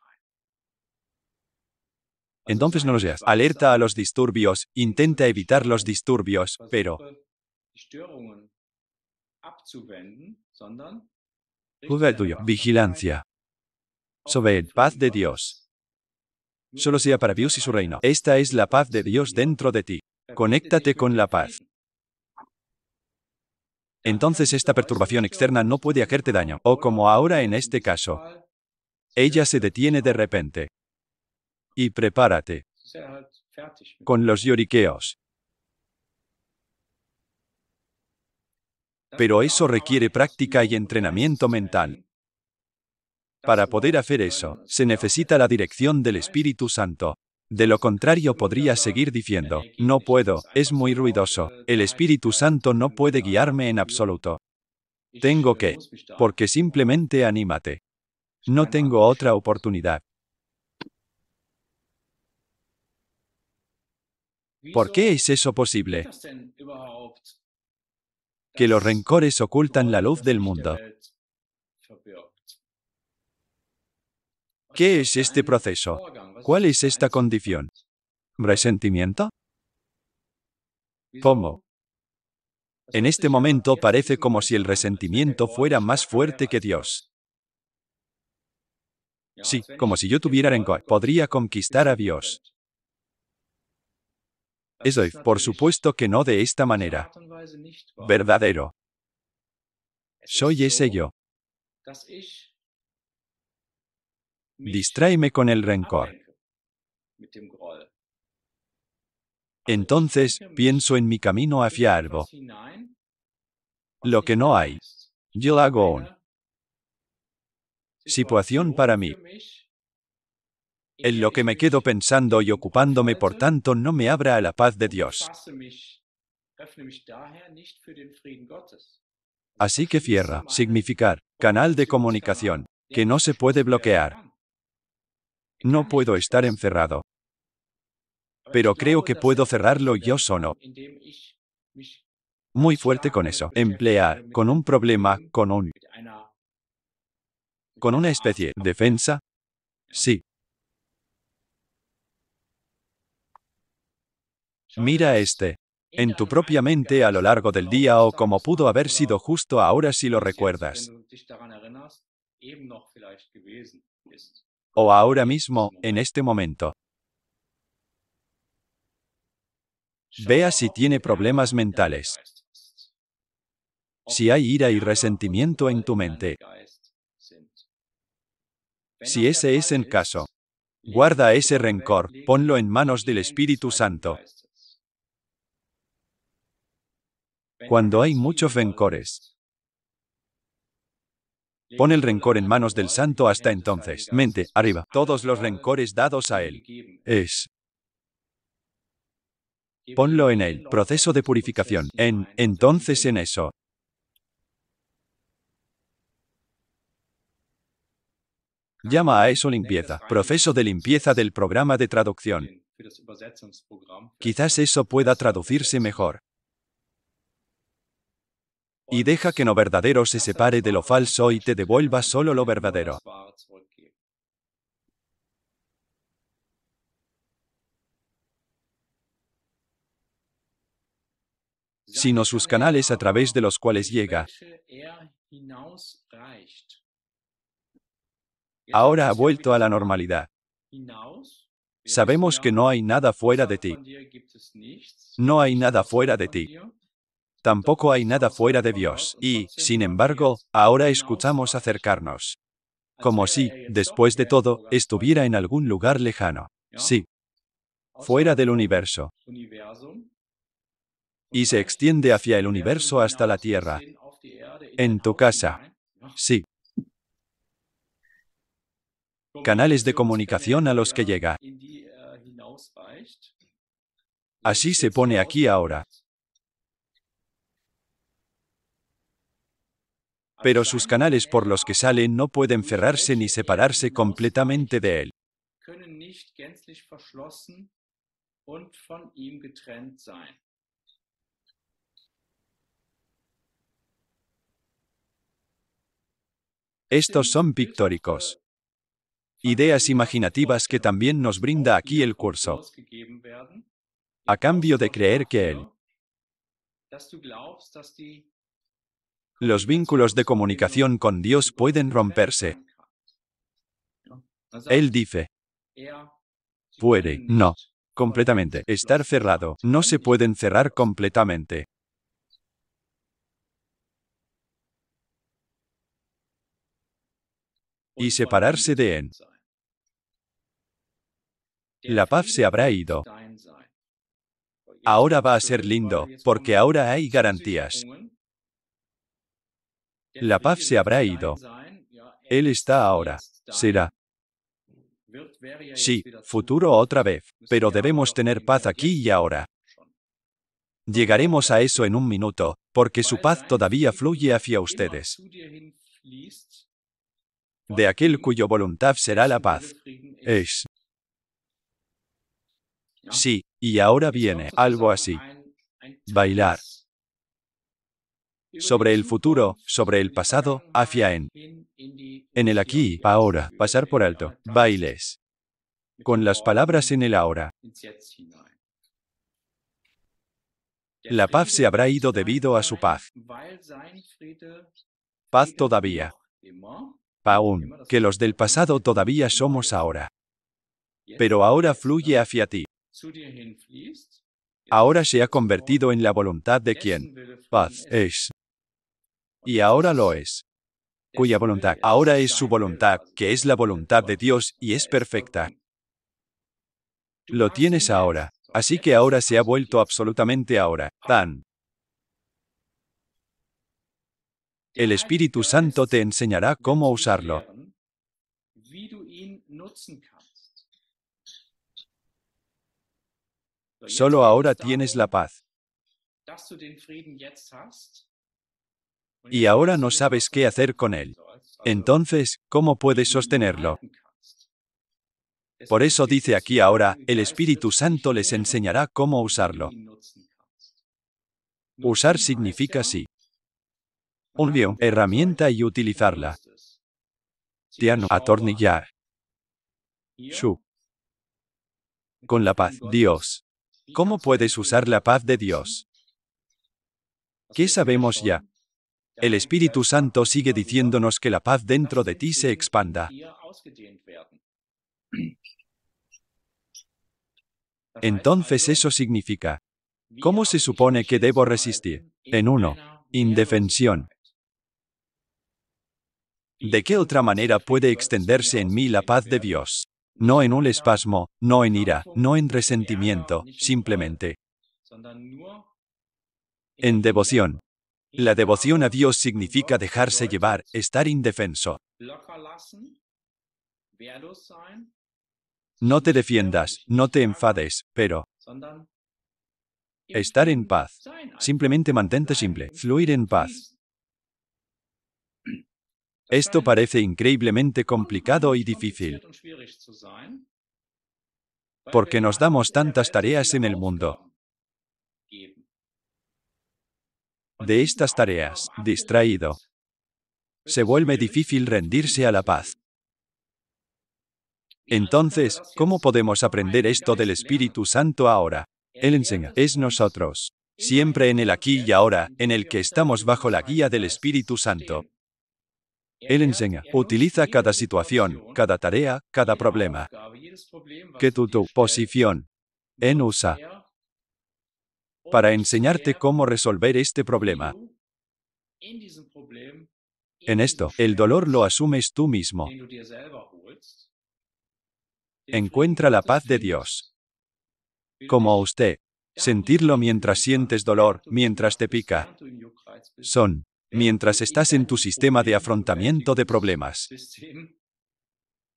Entonces no lo seas. Alerta a los disturbios, intenta evitar los disturbios, pero Juzga el Vigilancia. Sobre el paz de Dios. Solo sea para Dios y su reino. Esta es la paz de Dios dentro de ti. Conéctate con la paz entonces esta perturbación externa no puede hacerte daño. O como ahora en este caso, ella se detiene de repente. Y prepárate con los lloriqueos. Pero eso requiere práctica y entrenamiento mental. Para poder hacer eso, se necesita la dirección del Espíritu Santo. De lo contrario podría seguir diciendo, no puedo, es muy ruidoso, el Espíritu Santo no puede guiarme en absoluto. Tengo que, porque simplemente anímate. No tengo otra oportunidad. ¿Por qué es eso posible? Que los rencores ocultan la luz del mundo. ¿Qué es este proceso? ¿Cuál es esta condición? ¿Resentimiento? ¿Cómo? En este momento parece como si el resentimiento fuera más fuerte que Dios. Sí, como si yo tuviera rencor, podría conquistar a Dios. Eso es, por supuesto que no de esta manera. Verdadero. Soy ese yo distráeme con el rencor. Entonces pienso en mi camino hacia algo, lo que no hay. Yo hago situación para mí, en lo que me quedo pensando y ocupándome por tanto no me abra a la paz de Dios. Así que cierra, significar, canal de comunicación, que no se puede bloquear. No puedo estar encerrado. Pero creo que puedo cerrarlo yo solo. Muy fuerte con eso. Emplear, con un problema, con un... Con una especie de defensa. Sí. Mira este. En tu propia mente a lo largo del día o como pudo haber sido justo ahora si lo recuerdas o ahora mismo, en este momento. Vea si tiene problemas mentales. Si hay ira y resentimiento en tu mente. Si ese es el caso, guarda ese rencor, ponlo en manos del Espíritu Santo. Cuando hay muchos rencores, Pon el rencor en manos del santo hasta entonces. Mente, arriba. Todos los rencores dados a él. Es. Ponlo en él. Proceso de purificación. En, entonces en eso. Llama a eso limpieza. Proceso de limpieza del programa de traducción. Quizás eso pueda traducirse mejor y deja que lo verdadero se separe de lo falso y te devuelva solo lo verdadero. sino sus canales a través de los cuales llega. Ahora ha vuelto a la normalidad. Sabemos que no hay nada fuera de ti. No hay nada fuera de ti tampoco hay nada fuera de Dios, y, sin embargo, ahora escuchamos acercarnos. Como si, después de todo, estuviera en algún lugar lejano. Sí. Fuera del universo. Y se extiende hacia el universo hasta la Tierra. En tu casa. Sí. Canales de comunicación a los que llega. Así se pone aquí ahora. pero sus canales por los que sale no pueden cerrarse ni separarse completamente de él. Estos son pictóricos. Ideas imaginativas que también nos brinda aquí el curso. A cambio de creer que él los vínculos de comunicación con Dios pueden romperse. Él dice, puede, no, completamente, estar cerrado, no se pueden cerrar completamente. Y separarse de Él. La paz se habrá ido. Ahora va a ser lindo, porque ahora hay garantías. La paz se habrá ido. Él está ahora. Será. Sí, futuro otra vez, pero debemos tener paz aquí y ahora. Llegaremos a eso en un minuto, porque su paz todavía fluye hacia ustedes. De aquel cuyo voluntad será la paz. Es. Sí, y ahora viene algo así. Bailar sobre el futuro, sobre el pasado, hacia en, en el aquí, ahora, pasar por alto, bailes, con las palabras en el ahora. La paz se habrá ido debido a su paz. Paz todavía. Aún, que los del pasado todavía somos ahora. Pero ahora fluye hacia ti ahora se ha convertido en la voluntad de quien paz es. Y ahora lo es. Cuya voluntad ahora es su voluntad, que es la voluntad de Dios y es perfecta. Lo tienes ahora, así que ahora se ha vuelto absolutamente ahora, tan. El Espíritu Santo te enseñará cómo usarlo. Solo ahora tienes la paz. Y ahora no sabes qué hacer con él. Entonces, ¿cómo puedes sostenerlo? Por eso dice aquí ahora, el Espíritu Santo les enseñará cómo usarlo. Usar significa sí. Unvio, herramienta y utilizarla. Tiano, atornillar. Su. Con la paz, Dios. ¿Cómo puedes usar la paz de Dios? ¿Qué sabemos ya? El Espíritu Santo sigue diciéndonos que la paz dentro de ti se expanda. Entonces eso significa, ¿cómo se supone que debo resistir? En uno, indefensión. ¿De qué otra manera puede extenderse en mí la paz de Dios? no en un espasmo, no en ira, no en resentimiento, simplemente en devoción. La devoción a Dios significa dejarse llevar, estar indefenso. No te defiendas, no te enfades, pero estar en paz. Simplemente mantente simple, fluir en paz. Esto parece increíblemente complicado y difícil, porque nos damos tantas tareas en el mundo. De estas tareas, distraído, se vuelve difícil rendirse a la paz. Entonces, ¿cómo podemos aprender esto del Espíritu Santo ahora? Él enseña, es nosotros, siempre en el aquí y ahora, en el que estamos bajo la guía del Espíritu Santo. Él enseña, utiliza cada situación, cada tarea, cada problema, que tu, posición en USA para enseñarte cómo resolver este problema. En esto, el dolor lo asumes tú mismo. Encuentra la paz de Dios. Como usted, sentirlo mientras sientes dolor, mientras te pica. Son mientras estás en tu sistema de afrontamiento de problemas.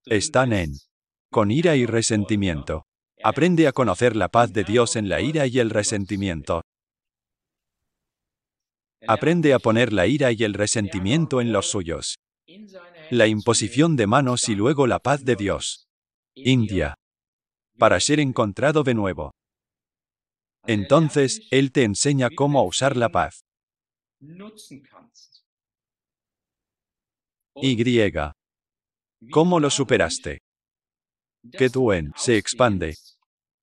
Están en con ira y resentimiento. Aprende a conocer la paz de Dios en la ira y el resentimiento. Aprende a poner la ira y el resentimiento en los suyos. La imposición de manos y luego la paz de Dios. India. Para ser encontrado de nuevo. Entonces, Él te enseña cómo usar la paz. Y. ¿Cómo lo superaste? Que en? se expande.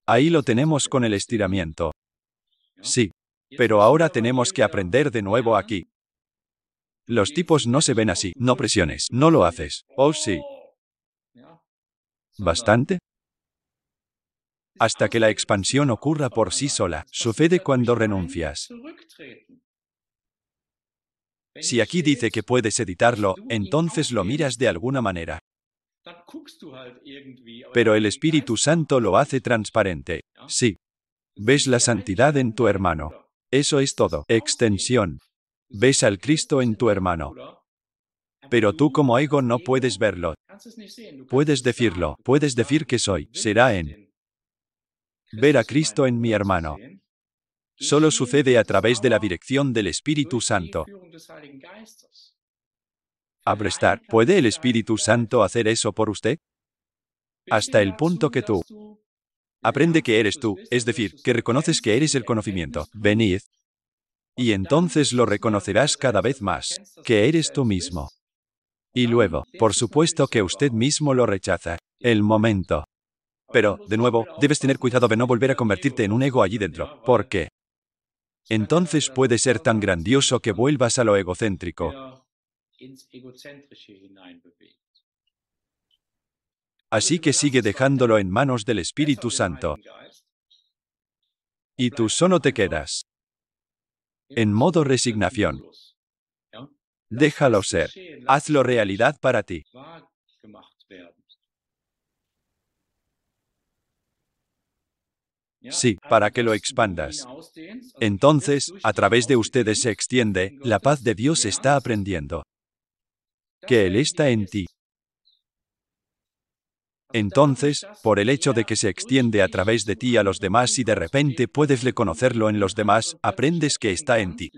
Ahí lo tenemos con el estiramiento. Sí. Pero ahora tenemos que aprender de nuevo aquí. Los tipos no se ven así. No presiones. No lo haces. Oh, sí. ¿Bastante? Hasta que la expansión ocurra por sí sola. Sucede cuando renuncias. Si aquí dice que puedes editarlo, entonces lo miras de alguna manera. Pero el Espíritu Santo lo hace transparente. Sí. Ves la santidad en tu hermano. Eso es todo. Extensión. Ves al Cristo en tu hermano. Pero tú como ego no puedes verlo. Puedes decirlo. Puedes decir que soy. Será en ver a Cristo en mi hermano solo sucede a través de la dirección del Espíritu Santo. prestar, ¿puede el Espíritu Santo hacer eso por usted? Hasta el punto que tú aprende que eres tú, es decir, que reconoces que eres el conocimiento. Venid. Y entonces lo reconocerás cada vez más, que eres tú mismo. Y luego, por supuesto que usted mismo lo rechaza. El momento. Pero, de nuevo, debes tener cuidado de no volver a convertirte en un ego allí dentro. ¿Por qué? entonces puede ser tan grandioso que vuelvas a lo egocéntrico. Así que sigue dejándolo en manos del Espíritu Santo. Y tú solo te quedas en modo resignación. Déjalo ser. Hazlo realidad para ti. Sí, para que lo expandas. Entonces, a través de ustedes se extiende, la paz de Dios está aprendiendo. Que Él está en ti. Entonces, por el hecho de que se extiende a través de ti a los demás y de repente puedes reconocerlo en los demás, aprendes que está en ti.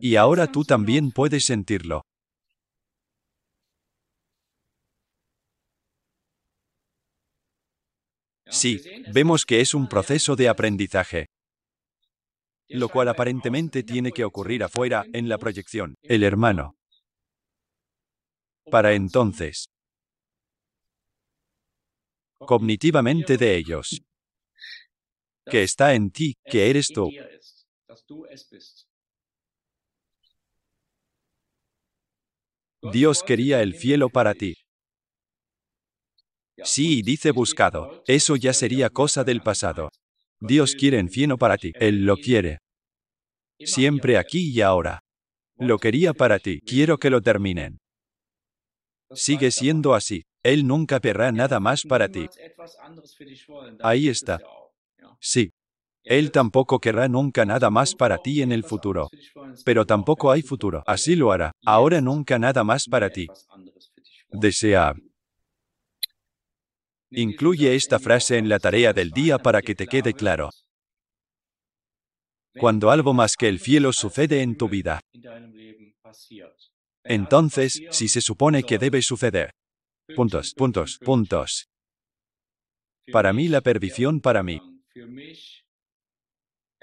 Y ahora tú también puedes sentirlo. Sí, vemos que es un proceso de aprendizaje lo cual aparentemente tiene que ocurrir afuera, en la proyección, el hermano. Para entonces, cognitivamente de ellos, que está en ti, que eres tú. Pues. Dios quería el cielo para ti. Sí, dice buscado. Eso ya sería cosa del pasado. Dios quiere Enfieno para ti. Él lo quiere. Siempre aquí y ahora. Lo quería para ti. Quiero que lo terminen. Sigue siendo así. Él nunca querrá nada más para ti. Ahí está. Sí. Él tampoco querrá nunca nada más para ti en el futuro. Pero tampoco hay futuro. Así lo hará. Ahora nunca nada más para ti. Desea Incluye esta frase en la tarea del día para que te quede claro. Cuando algo más que el cielo sucede en tu vida, entonces, si se supone que debe suceder. Puntos, puntos, puntos. Para mí la perdición para mí.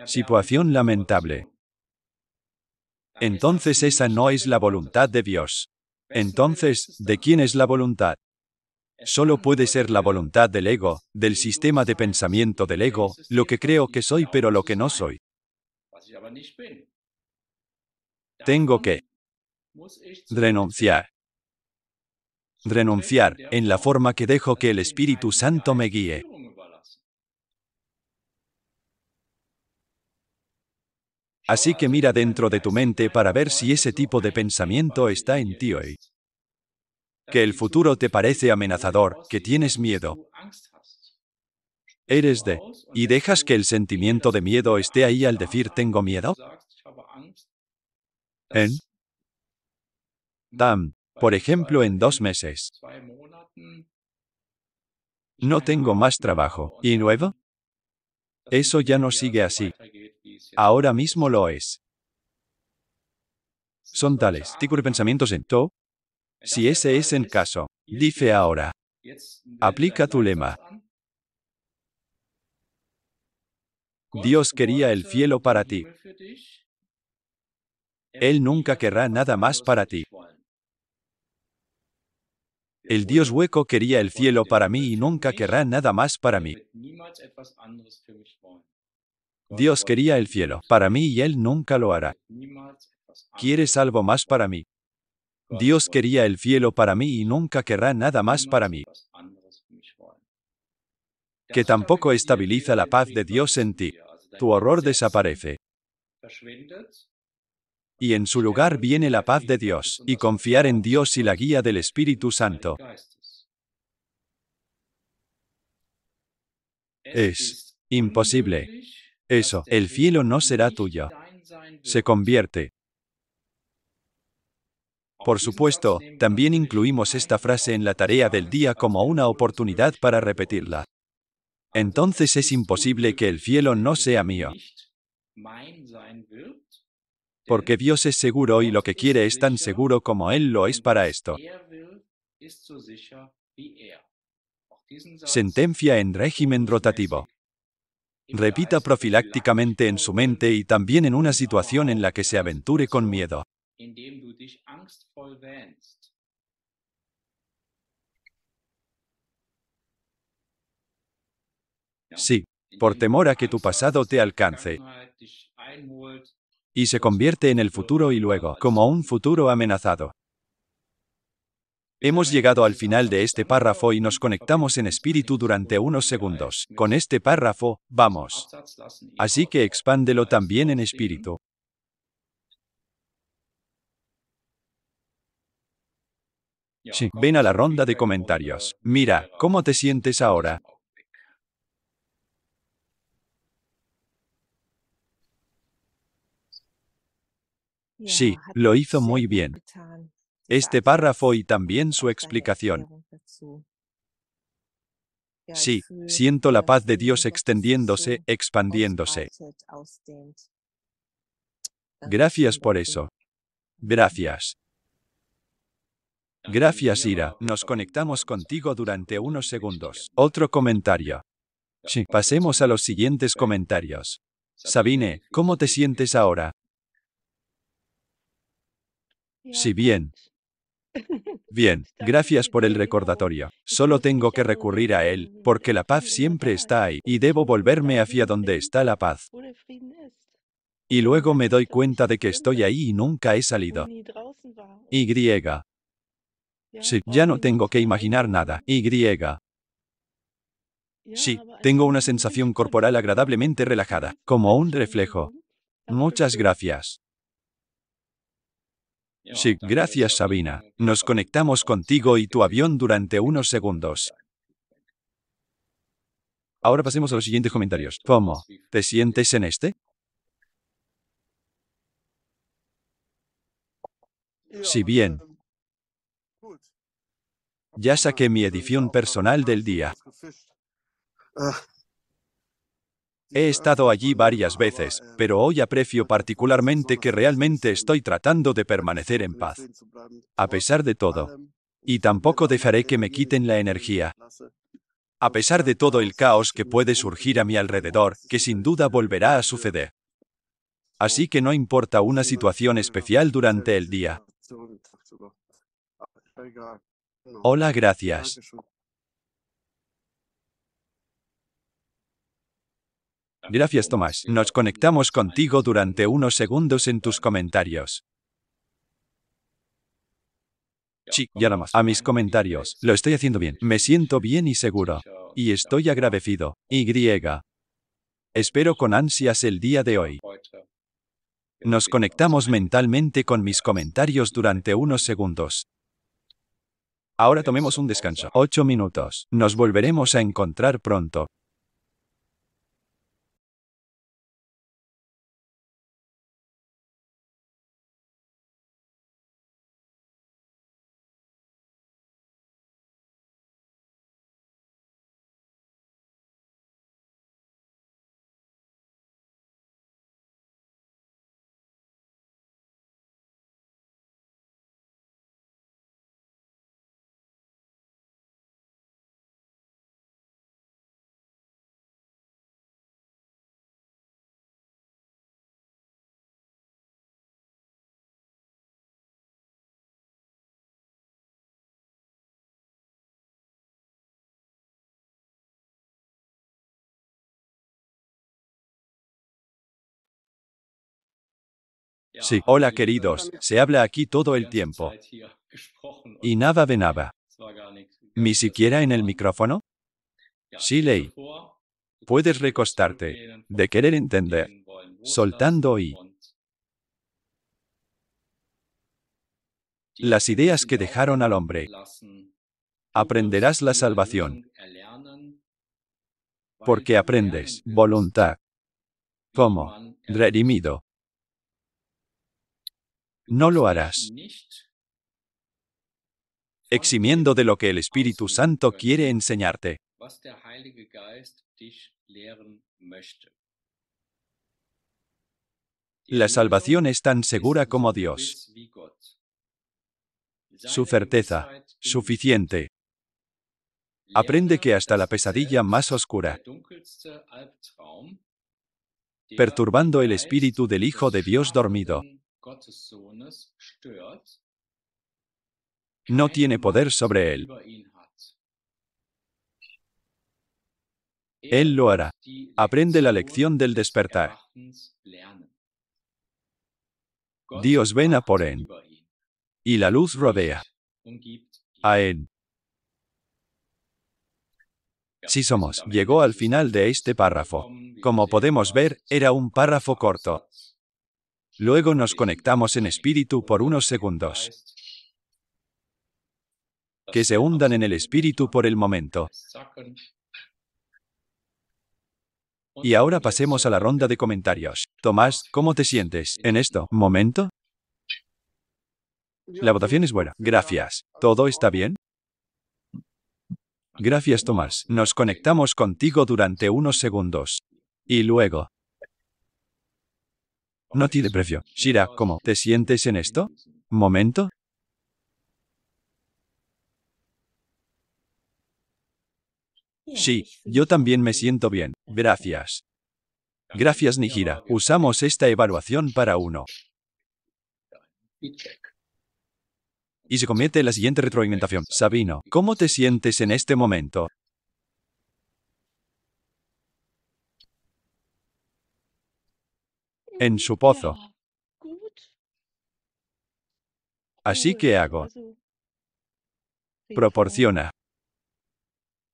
Situación lamentable. Entonces esa no es la voluntad de Dios. Entonces, ¿de quién es la voluntad? Solo puede ser la voluntad del ego, del sistema de pensamiento del ego, lo que creo que soy pero lo que no soy. Tengo que renunciar. Renunciar en la forma que dejo que el Espíritu Santo me guíe. Así que mira dentro de tu mente para ver si ese tipo de pensamiento está en ti hoy que el futuro te parece amenazador, que tienes miedo. Eres de, y dejas que el sentimiento de miedo esté ahí al decir tengo miedo. En dam, por ejemplo, en dos meses. No tengo más trabajo. ¿Y nuevo? Eso ya no sigue así. Ahora mismo lo es. Son tales. Tipo de pensamientos en todo. Si ese es el caso, dice ahora. Aplica tu lema. Dios quería el cielo para ti. Él nunca querrá nada más para ti. El Dios hueco quería el cielo para mí y nunca querrá nada más para mí. Dios quería el cielo para mí y Él nunca lo hará. ¿Quieres algo más para mí? Dios quería el cielo para mí y nunca querrá nada más para mí. Que tampoco estabiliza la paz de Dios en ti. Tu horror desaparece. Y en su lugar viene la paz de Dios, y confiar en Dios y la guía del Espíritu Santo. Es imposible. Eso, el cielo no será tuyo. Se convierte por supuesto, también incluimos esta frase en la tarea del día como una oportunidad para repetirla. Entonces es imposible que el cielo no sea mío. Porque Dios es seguro y lo que quiere es tan seguro como Él lo es para esto. Sentencia en régimen rotativo. Repita profilácticamente en su mente y también en una situación en la que se aventure con miedo. Sí, por temor a que tu pasado te alcance y se convierte en el futuro y luego como un futuro amenazado. Hemos llegado al final de este párrafo y nos conectamos en espíritu durante unos segundos. Con este párrafo, vamos. Así que expándelo también en espíritu. Ven a la ronda de comentarios. Mira, ¿cómo te sientes ahora? Sí, lo hizo muy bien. Este párrafo y también su explicación. Sí, siento la paz de Dios extendiéndose, expandiéndose. Gracias por eso. Gracias. Gracias Ira, nos conectamos contigo durante unos segundos. Otro comentario. Sí. Pasemos a los siguientes comentarios. Sabine, ¿cómo te sientes ahora? Si bien. Bien, gracias por el recordatorio. Solo tengo que recurrir a él, porque la paz siempre está ahí, y debo volverme hacia donde está la paz. Y luego me doy cuenta de que estoy ahí y nunca he salido. Y. Sí, ya no tengo que imaginar nada. Y. Sí, tengo una sensación corporal agradablemente relajada, como un reflejo. Muchas gracias. Sí, gracias Sabina. Nos conectamos contigo y tu avión durante unos segundos. Ahora pasemos a los siguientes comentarios. ¿Cómo? ¿Te sientes en este? Sí, bien ya saqué mi edición personal del día. Ah. He estado allí varias veces, pero hoy aprecio particularmente que realmente estoy tratando de permanecer en paz. A pesar de todo. Y tampoco dejaré que me quiten la energía. A pesar de todo el caos que puede surgir a mi alrededor, que sin duda volverá a suceder. Así que no importa una situación especial durante el día. Hola, gracias. Gracias, Tomás. Nos conectamos contigo durante unos segundos en tus comentarios. Sí, ya nada más. A mis ¿eh? comentarios. Lo estoy haciendo bien. Me siento bien y seguro. Y estoy agradecido. Y. Espero con ansias el día de hoy. Nos conectamos mentalmente con mis comentarios durante unos segundos. Ahora tomemos un descanso. Ocho minutos. Nos volveremos a encontrar pronto. Sí, hola queridos, se habla aquí todo el tiempo. Y nada de nada. Ni siquiera en el micrófono. Sí, Ley. Puedes recostarte, de querer entender, soltando y... Las ideas que dejaron al hombre. Mm, Aprenderás la salvación. Porque aprendes, voluntad. como Redimido no lo harás, eximiendo de lo que el Espíritu Santo quiere enseñarte. La salvación es tan segura como Dios. Su certeza, suficiente. Aprende que hasta la pesadilla más oscura, perturbando el espíritu del Hijo de Dios dormido, no tiene poder sobre él. Er él lo hará. Aprende la lección del despertar. Dios a por él. Y la luz rodea a él. Si somos, llegó al final de este párrafo. Como podemos ver, era un párrafo corto. Luego nos conectamos en espíritu por unos segundos. Que se hundan en el espíritu por el momento. Y ahora pasemos a la ronda de comentarios. Tomás, ¿cómo te sientes en esto? ¿Momento? La votación es buena. Gracias. ¿Todo está bien? Gracias, Tomás. Nos conectamos contigo durante unos segundos. Y luego, no tiene precio. Shira, ¿cómo? ¿Te sientes en esto? ¿Momento? Sí, yo también me siento bien. Gracias. Gracias, Nihira. Usamos esta evaluación para uno. Y se comete la siguiente retroalimentación. Sabino, ¿cómo te sientes en este momento? en su pozo. Así que hago. Proporciona.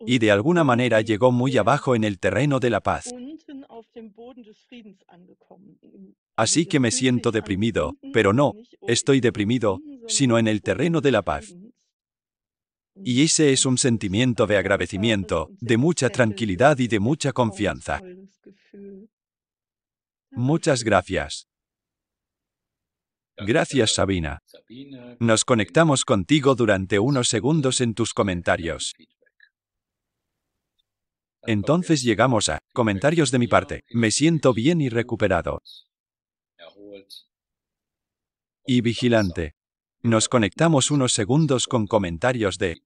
Y de alguna manera llegó muy abajo en el terreno de la paz. Así que me siento deprimido, pero no, estoy deprimido, sino en el terreno de la paz. Y ese es un sentimiento de agradecimiento, de mucha tranquilidad y de mucha confianza. Muchas gracias. Gracias, Sabina. Nos conectamos contigo durante unos segundos en tus comentarios. Entonces llegamos a comentarios de mi parte. Me siento bien y recuperado. Y vigilante. Nos conectamos unos segundos con comentarios de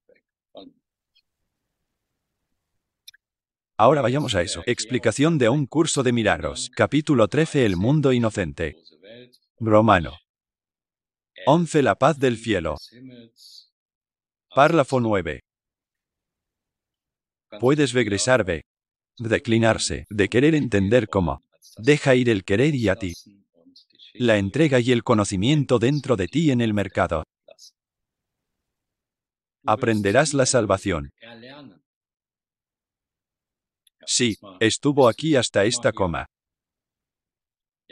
Ahora vayamos a eso. Explicación de un curso de milagros. Capítulo 13 El mundo inocente. Romano. 11 La paz del cielo. Párrafo 9. Puedes regresar de declinarse, de querer entender cómo. Deja ir el querer y a ti. La entrega y el conocimiento dentro de ti en el mercado. Aprenderás la salvación. Sí, ah, estuvo aquí hasta esta coma.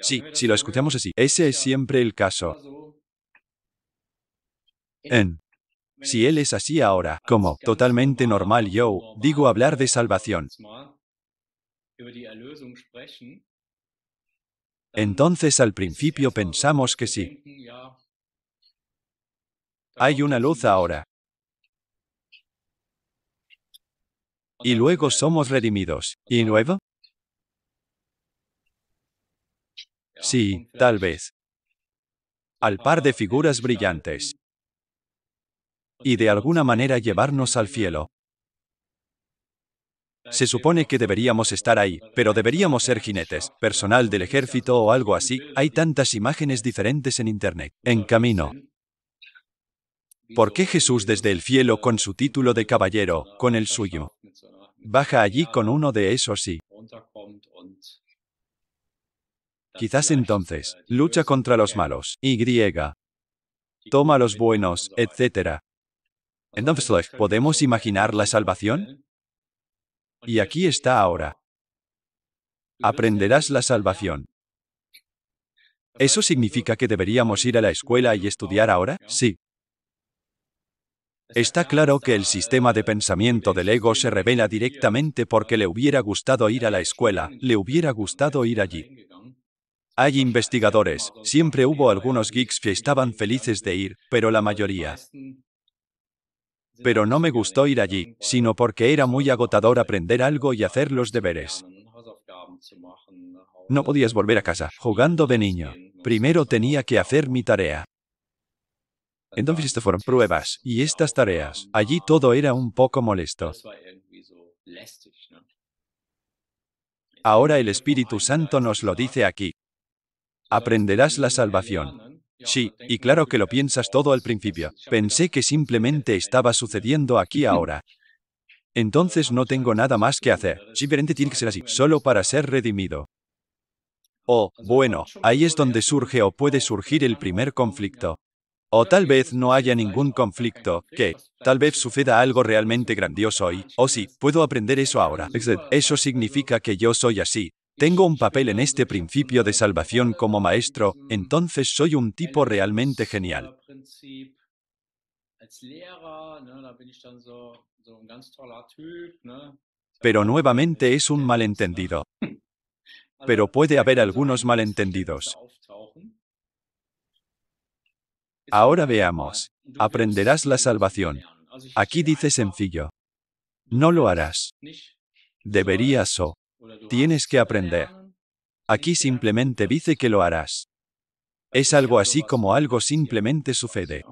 Sí, si lo escuchamos así, ese es siempre el caso. Eh, en. Si él es así ahora, como totalmente normal yo, digo hablar de salvación. Entonces al principio pensamos que sí. Hay una luz ahora. y luego somos redimidos. ¿Y nuevo? Sí, tal vez. Al par de figuras brillantes. Y de alguna manera llevarnos al cielo. Se supone que deberíamos estar ahí, pero deberíamos ser jinetes, personal del ejército o algo así. Hay tantas imágenes diferentes en Internet. En camino. ¿Por qué Jesús desde el cielo con su título de caballero, con el suyo? baja allí con uno de esos sí. Quizás entonces, lucha contra los malos, y toma los buenos, etc. Entonces, ¿podemos imaginar la salvación? Y aquí está ahora. Aprenderás la salvación. ¿Eso significa que deberíamos ir a la escuela y estudiar ahora? Sí. Está claro que el sistema de pensamiento del ego se revela directamente porque le hubiera gustado ir a la escuela, le hubiera gustado ir allí. Hay investigadores, siempre hubo algunos geeks que estaban felices de ir, pero la mayoría. Pero no me gustó ir allí, sino porque era muy agotador aprender algo y hacer los deberes. No podías volver a casa, jugando de niño. Primero tenía que hacer mi tarea. Entonces estas fueron pruebas y estas tareas. Allí todo era un poco molesto. Ahora el Espíritu Santo nos lo dice aquí. Aprenderás la salvación. Sí, y claro que lo piensas todo al principio. Pensé que simplemente estaba sucediendo aquí ahora. Entonces no tengo nada más que hacer. Simplemente tiene que ser así, solo para ser redimido. oh, bueno, ahí es donde surge o puede surgir el primer conflicto. O tal vez no haya ningún conflicto, que tal vez suceda algo realmente grandioso y, O oh sí, puedo aprender eso ahora. Eso significa que yo soy así. Tengo un papel en este principio de salvación como maestro, entonces soy un tipo realmente genial. Pero nuevamente es un malentendido. Pero puede haber algunos malentendidos. Ahora veamos. Aprenderás la salvación. Aquí dice sencillo. No lo harás. Deberías o tienes que aprender. Aquí simplemente dice que lo harás. Es algo así como algo simplemente sucede.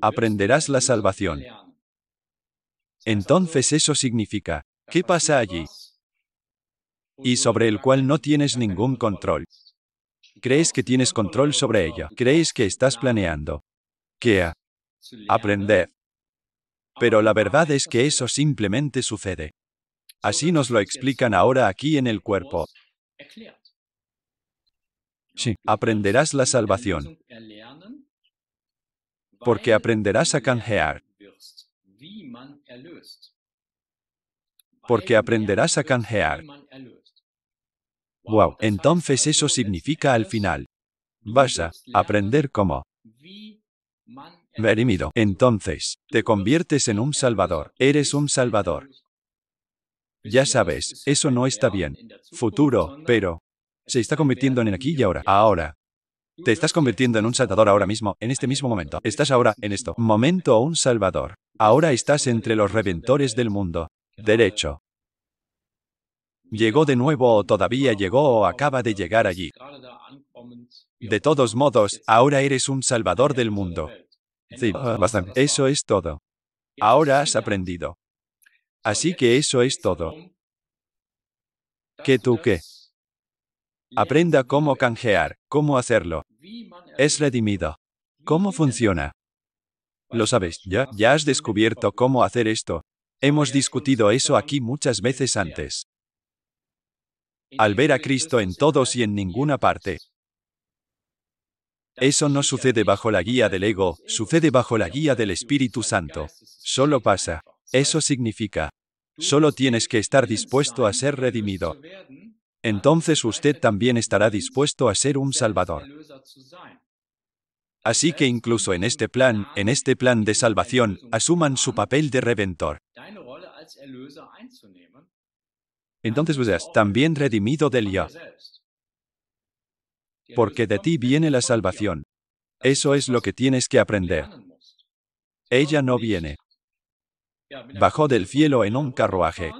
Aprenderás la salvación. Entonces eso significa, ¿qué pasa allí? Y sobre el cual no tienes ningún control. Crees que tienes control sobre ello. Crees que estás planeando. Que aprender. Pero la verdad es que eso simplemente sucede. Así nos lo explican ahora aquí en el cuerpo. Sí, aprenderás la salvación. Porque aprenderás a canjear. Porque aprenderás a canjear. Wow. Entonces eso significa al final. Vas a aprender cómo verimido. Entonces, te conviertes en un salvador. Eres un salvador. Ya sabes, eso no está bien. Futuro, pero... Se está convirtiendo en aquí y ahora. Ahora. Te estás convirtiendo en un salvador ahora mismo, en este mismo momento. Estás ahora, en esto. Momento un salvador. Ahora estás entre los reventores del mundo. Derecho llegó de nuevo o todavía llegó o acaba de llegar allí. De todos modos, ahora eres un salvador del mundo. Sí, Eso es todo. Ahora has aprendido. Así que eso es todo. ¿Qué tú qué? Aprenda cómo canjear, cómo hacerlo. Es redimido. ¿Cómo funciona? Lo sabes, ya, ya has descubierto cómo hacer esto. Hemos discutido eso aquí muchas veces antes al ver a Cristo en todos y en ninguna parte. Eso no sucede bajo la guía del ego, sucede bajo la guía del Espíritu Santo. Solo pasa. Eso significa. Solo pues tienes que estar dispuesto a ser redimido. ¿eh? Entonces usted también estará dispuesto a ser un salvador. Así que incluso en este plan, en este plan de salvación, asuman su papel de reventor. Entonces pues también redimido del yo. Porque de ti viene la salvación. Eso es lo que tienes que aprender. Ella no viene. Bajó del cielo en un carruaje.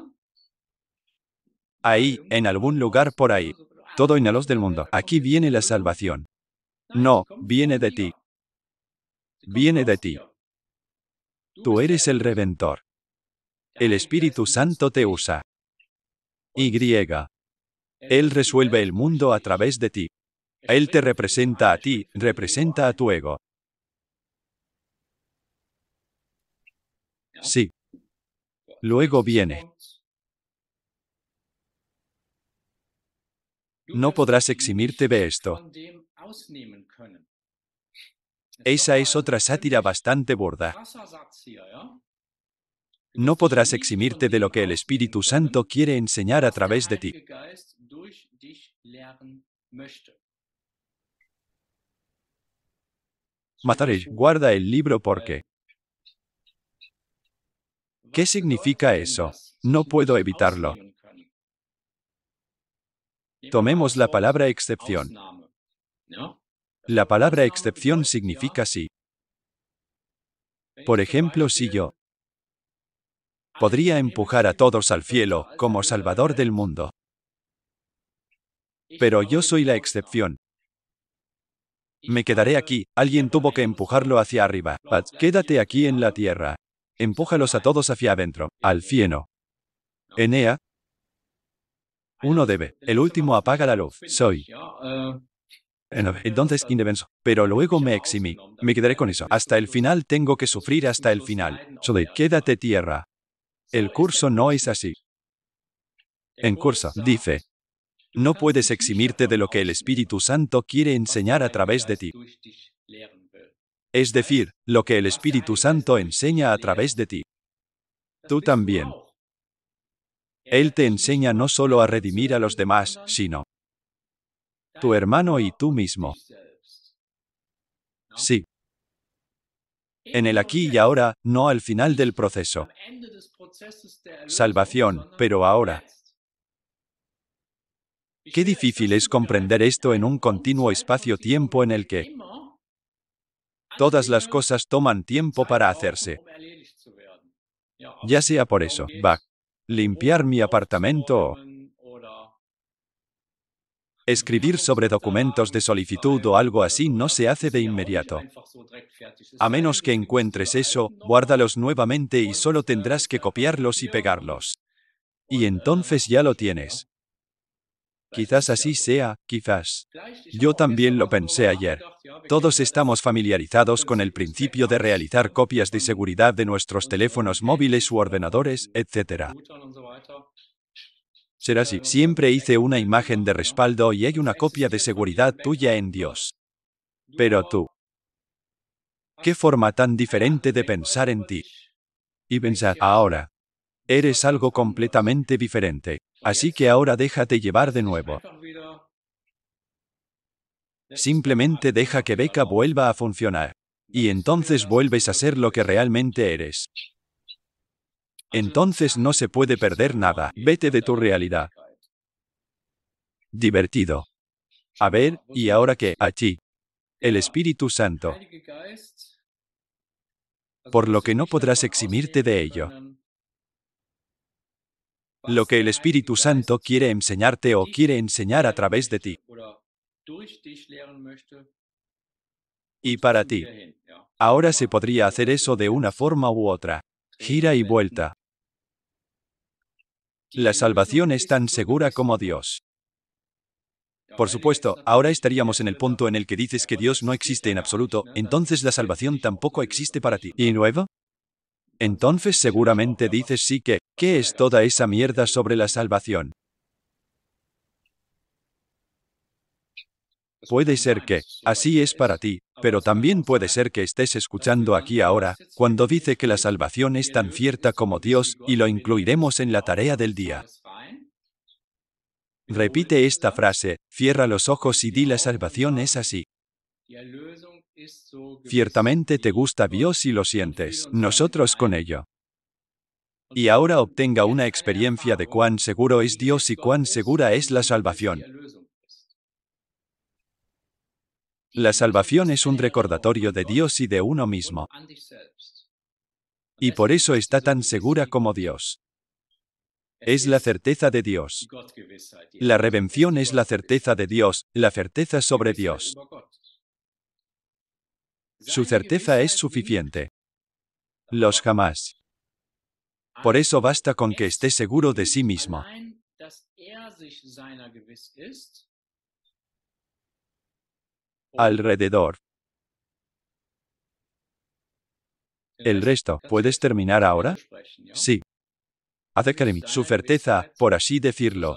Ahí, en algún lugar por ahí. Todo en del mundo. Aquí viene la salvación. No, viene de ti. Viene de ti. Tú eres el Reventor. El Espíritu Santo te usa. Y. Él resuelve el mundo a través de ti. Él te representa a ti, representa a tu ego. Sí. Luego viene. No podrás eximirte de esto. Esa es otra sátira bastante burda no podrás eximirte de lo que el Espíritu Santo quiere enseñar a través de ti. Matarich, guarda el libro porque... ¿Qué significa eso? No puedo evitarlo. Tomemos la palabra excepción. La palabra excepción significa sí. Por ejemplo, si yo podría empujar a todos al cielo como Salvador del mundo. Pero yo soy la excepción. Me quedaré aquí, alguien tuvo que empujarlo hacia arriba. quédate aquí en la tierra. Empújalos a todos hacia adentro, al cielo. Enea. Uno debe. El último apaga la luz. Soy. Entonces, indebenso Pero luego me eximí. Me quedaré con eso. Hasta el final tengo que sufrir hasta el final. quédate tierra. El curso no es así. En curso, dice, no puedes eximirte de lo que el Espíritu Santo quiere enseñar a través de ti. Es decir, lo que el Espíritu Santo enseña a través de ti. Tú también. Él te enseña no solo a redimir a los demás, sino tu hermano y tú mismo. Sí en el aquí y ahora, no al final del proceso. Salvación, pero ahora. Qué difícil es comprender esto en un continuo espacio-tiempo en el que todas las cosas toman tiempo para hacerse. Ya sea por eso, va, limpiar mi apartamento o Escribir sobre documentos de solicitud o algo así no se hace de inmediato. A menos que encuentres eso, guárdalos nuevamente y solo tendrás que copiarlos y pegarlos. Y entonces ya lo tienes. Quizás así sea, quizás. Yo también lo pensé ayer. Todos estamos familiarizados con el principio de realizar copias de seguridad de nuestros teléfonos móviles u ordenadores, etc. Será así. Siempre hice una imagen de respaldo y hay una copia de seguridad tuya en Dios. Pero tú. Qué forma tan diferente de pensar en ti. Y pensar, ahora. Eres algo completamente diferente. Así que ahora déjate llevar de nuevo. Simplemente deja que Beca vuelva a funcionar. Y entonces vuelves a ser lo que realmente eres. Entonces no se puede perder nada, vete de tu realidad. Divertido. A ver, ¿y ahora qué? Allí. El Espíritu Santo. Por lo que no podrás eximirte de ello. Lo que el Espíritu Santo quiere enseñarte o quiere enseñar a través de ti. Y para ti. Ahora se podría hacer eso de una forma u otra. Gira y vuelta. La salvación es tan segura como Dios. Por supuesto, ahora estaríamos en el punto en el que dices que Dios no existe en absoluto, entonces la salvación tampoco existe para ti. ¿Y luego? Entonces seguramente dices sí que, ¿qué es toda esa mierda sobre la salvación? Puede ser que, así es para ti, pero también puede ser que estés escuchando aquí ahora, cuando dice que la salvación es tan cierta como Dios, y lo incluiremos en la tarea del día. Repite esta frase, cierra los ojos y di la salvación es así. Ciertamente te gusta Dios y lo sientes, nosotros con ello. Y ahora obtenga una experiencia de cuán seguro es Dios y cuán segura es la salvación. La salvación es un recordatorio de Dios y de uno mismo. Y por eso está tan segura como Dios. Es la certeza de Dios. La redención es la certeza de Dios, la certeza sobre Dios. Su certeza es suficiente. Los jamás. Por eso basta con que esté seguro de sí mismo alrededor. El este resto, ¿puedes terminar ahora? Sí. Hace que su certeza, por así decirlo,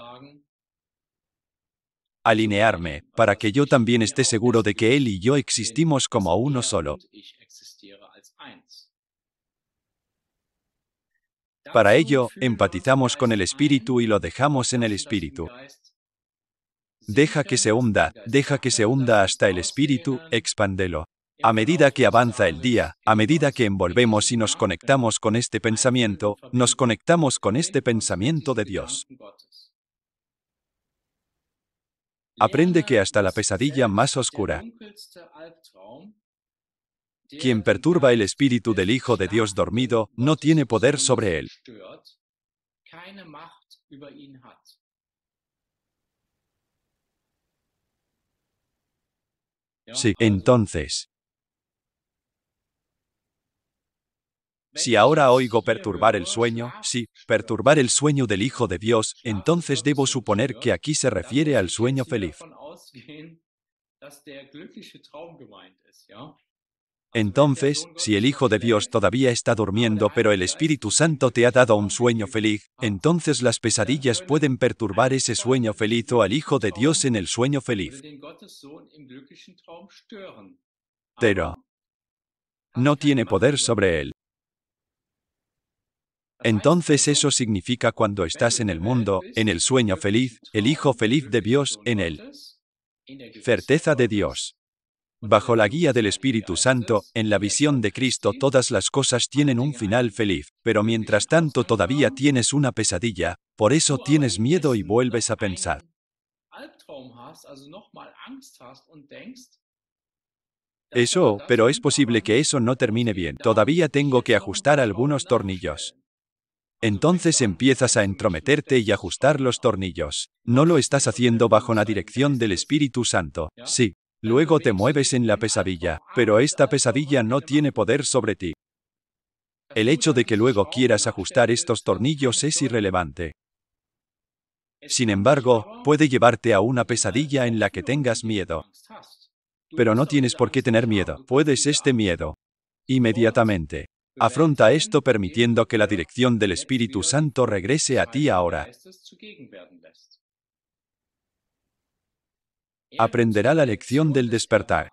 alinearme, para que yo también esté seguro de que él y yo existimos como uno solo. Para ello, empatizamos con el espíritu y lo dejamos en el espíritu. Deja que se hunda, deja que se hunda hasta el espíritu, expándelo. A medida que avanza el día, a medida que envolvemos y nos conectamos con este pensamiento, nos conectamos con este pensamiento de Dios. Aprende que hasta la pesadilla más oscura, quien perturba el espíritu del Hijo de Dios dormido, no tiene poder sobre él. Sí. Entonces, si ahora oigo perturbar el sueño, sí, ah, perturbar el sueño del Hijo de Dios, ah, entonces debo suponer que aquí se refiere al sueño feliz. Entonces, si el Hijo de Dios todavía está durmiendo pero el Espíritu Santo te ha dado un sueño feliz, entonces las pesadillas pueden perturbar ese sueño feliz o al Hijo de Dios en el sueño feliz. Pero no tiene poder sobre él. Entonces eso significa cuando estás en el mundo, en el sueño feliz, el Hijo feliz de Dios, en él. Certeza de Dios. Bajo la guía del Espíritu Santo, en la visión de Cristo todas las cosas tienen un final feliz, pero mientras tanto todavía tienes una pesadilla, por eso tienes miedo y vuelves a pensar. Eso, pero es posible que eso no termine bien. Todavía tengo que ajustar algunos tornillos. Entonces empiezas a entrometerte y ajustar los tornillos. No lo estás haciendo bajo la dirección del Espíritu Santo. Sí, Luego te mueves en la pesadilla, pero esta pesadilla no tiene poder sobre ti. El hecho de que luego quieras ajustar estos tornillos es irrelevante. Sin embargo, puede llevarte a una pesadilla en la que tengas miedo. Pero no tienes por qué tener miedo, puedes este miedo. Inmediatamente. Afronta esto permitiendo que la dirección del Espíritu Santo regrese a ti ahora aprenderá la lección del despertar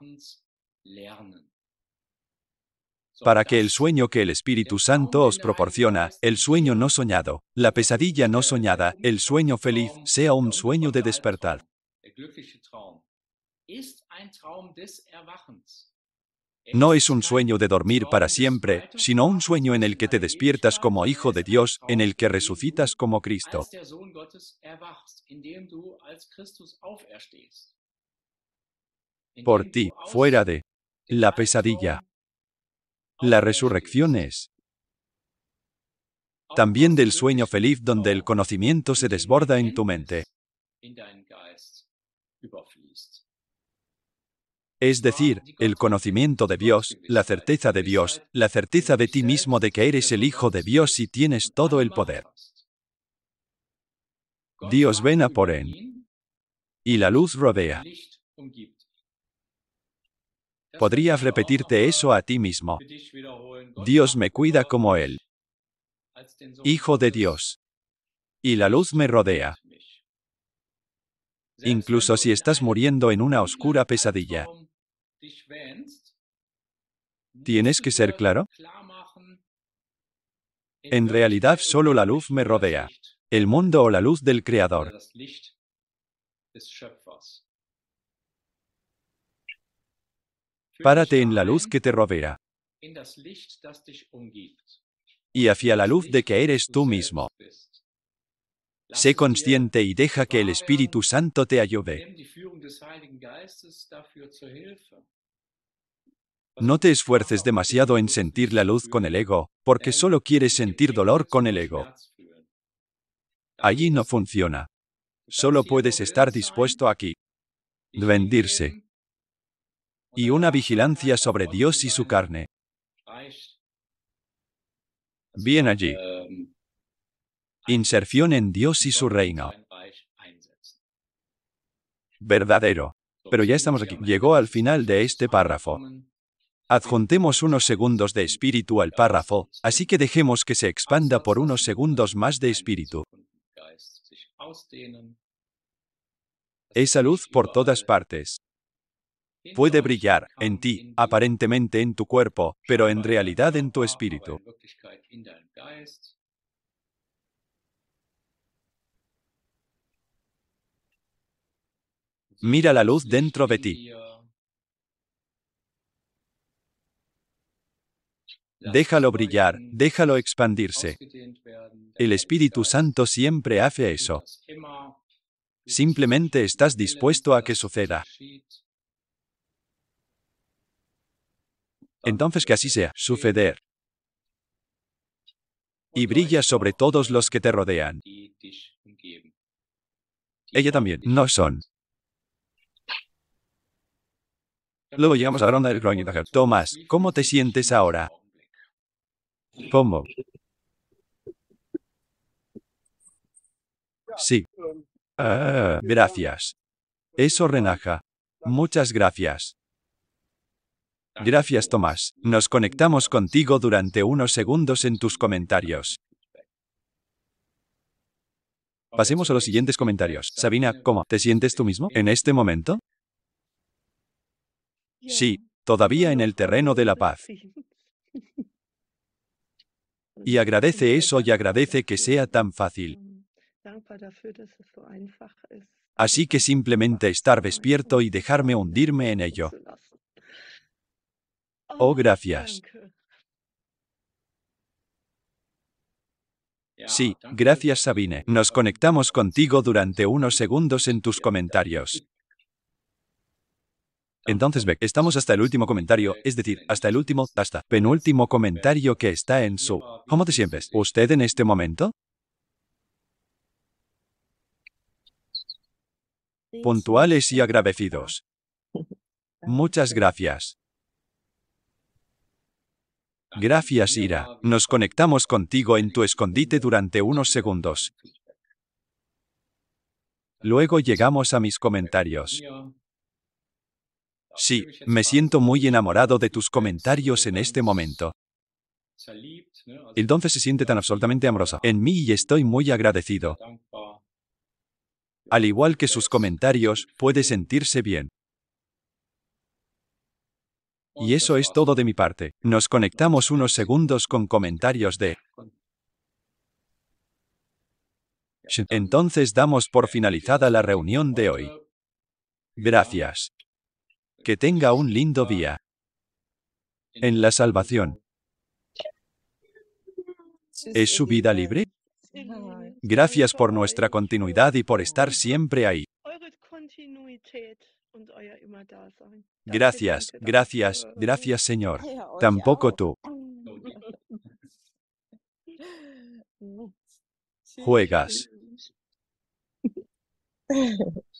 para que el sueño que el Espíritu Santo os proporciona, el sueño no soñado, la pesadilla no soñada, el sueño feliz, sea un sueño de despertar. No es un sueño de dormir para siempre, sino un sueño en el que te despiertas como hijo de Dios, en el que resucitas como Cristo por ti, fuera de la pesadilla. La resurrección es también del sueño feliz donde el conocimiento se desborda en tu mente. Es decir, ah, el conocimiento de Dios, la certeza de Dios, la certeza de ti mismo de que eres el Hijo de Dios y tienes todo el poder. Dios ven a por él. Y la luz rodea. Podrías repetirte eso a ti mismo. Dios me cuida como Él. Hijo de Dios. Y la luz me rodea. Incluso si estás muriendo en una oscura pesadilla. Tienes que ser claro. En realidad solo la luz me rodea. El mundo o la luz del Creador. Párate en la luz que te rodea. Y hacia la luz de que eres tú mismo. Sé consciente y deja que el Espíritu Santo te ayude. No te esfuerces demasiado en sentir la luz con el ego, porque solo quieres sentir dolor con el ego. Allí no funciona. Solo puedes estar dispuesto aquí. Rendirse y una vigilancia sobre Dios y su carne. Bien allí. Inserción en Dios y su reino. Verdadero. Pero ya estamos aquí. Llegó al final de este párrafo. Adjuntemos unos segundos de espíritu al párrafo, así que dejemos que se expanda por unos segundos más de espíritu. Esa luz por todas partes puede brillar ah, en ti, aparentemente en tu cuerpo, pero en realidad en tu espíritu. Mira la luz dentro de ti. Déjalo brillar, déjalo expandirse. El Espíritu Santo siempre hace eso. Simplemente estás dispuesto a que suceda. Entonces que así sea, suceder. Y brilla sobre todos los que te rodean. Ella también, no son. Luego llegamos a la ronda del Tomás, ¿cómo te sientes ahora? ¿Cómo? Sí. Ah, gracias. Eso renaja. Muchas gracias. Gracias Tomás. Nos conectamos contigo durante unos segundos en tus comentarios. Pasemos a los siguientes comentarios. Sabina, ¿cómo? ¿Te sientes tú mismo? ¿En este momento? Sí, todavía en el terreno de la paz. Y agradece eso y agradece que sea tan fácil. Así que simplemente estar despierto y dejarme hundirme en ello. Oh, oh, gracias. Sí, gracias Sabine. Nos conectamos contigo durante unos segundos en tus comentarios. Entonces, Beck, estamos hasta el último comentario, es decir, hasta el último, hasta penúltimo comentario que está en su... ¿Cómo te sientes? ¿Usted en este momento? Puntuales y agradecidos. Muchas gracias. Gracias, Ira. Nos conectamos contigo en tu escondite durante unos segundos. Luego llegamos a mis comentarios. Sí, me siento muy enamorado de tus comentarios en este momento. El se siente tan absolutamente amoroso en mí y estoy muy agradecido. Al igual que sus comentarios, puede sentirse bien. Y eso es todo de mi parte. Nos conectamos unos segundos con comentarios de... Entonces damos por finalizada la reunión de hoy. Gracias. Que tenga un lindo día. En la salvación. ¿Es su vida libre? Gracias por nuestra continuidad y por estar siempre ahí. Gracias, gracias, gracias Señor. Tampoco tú. Juegas.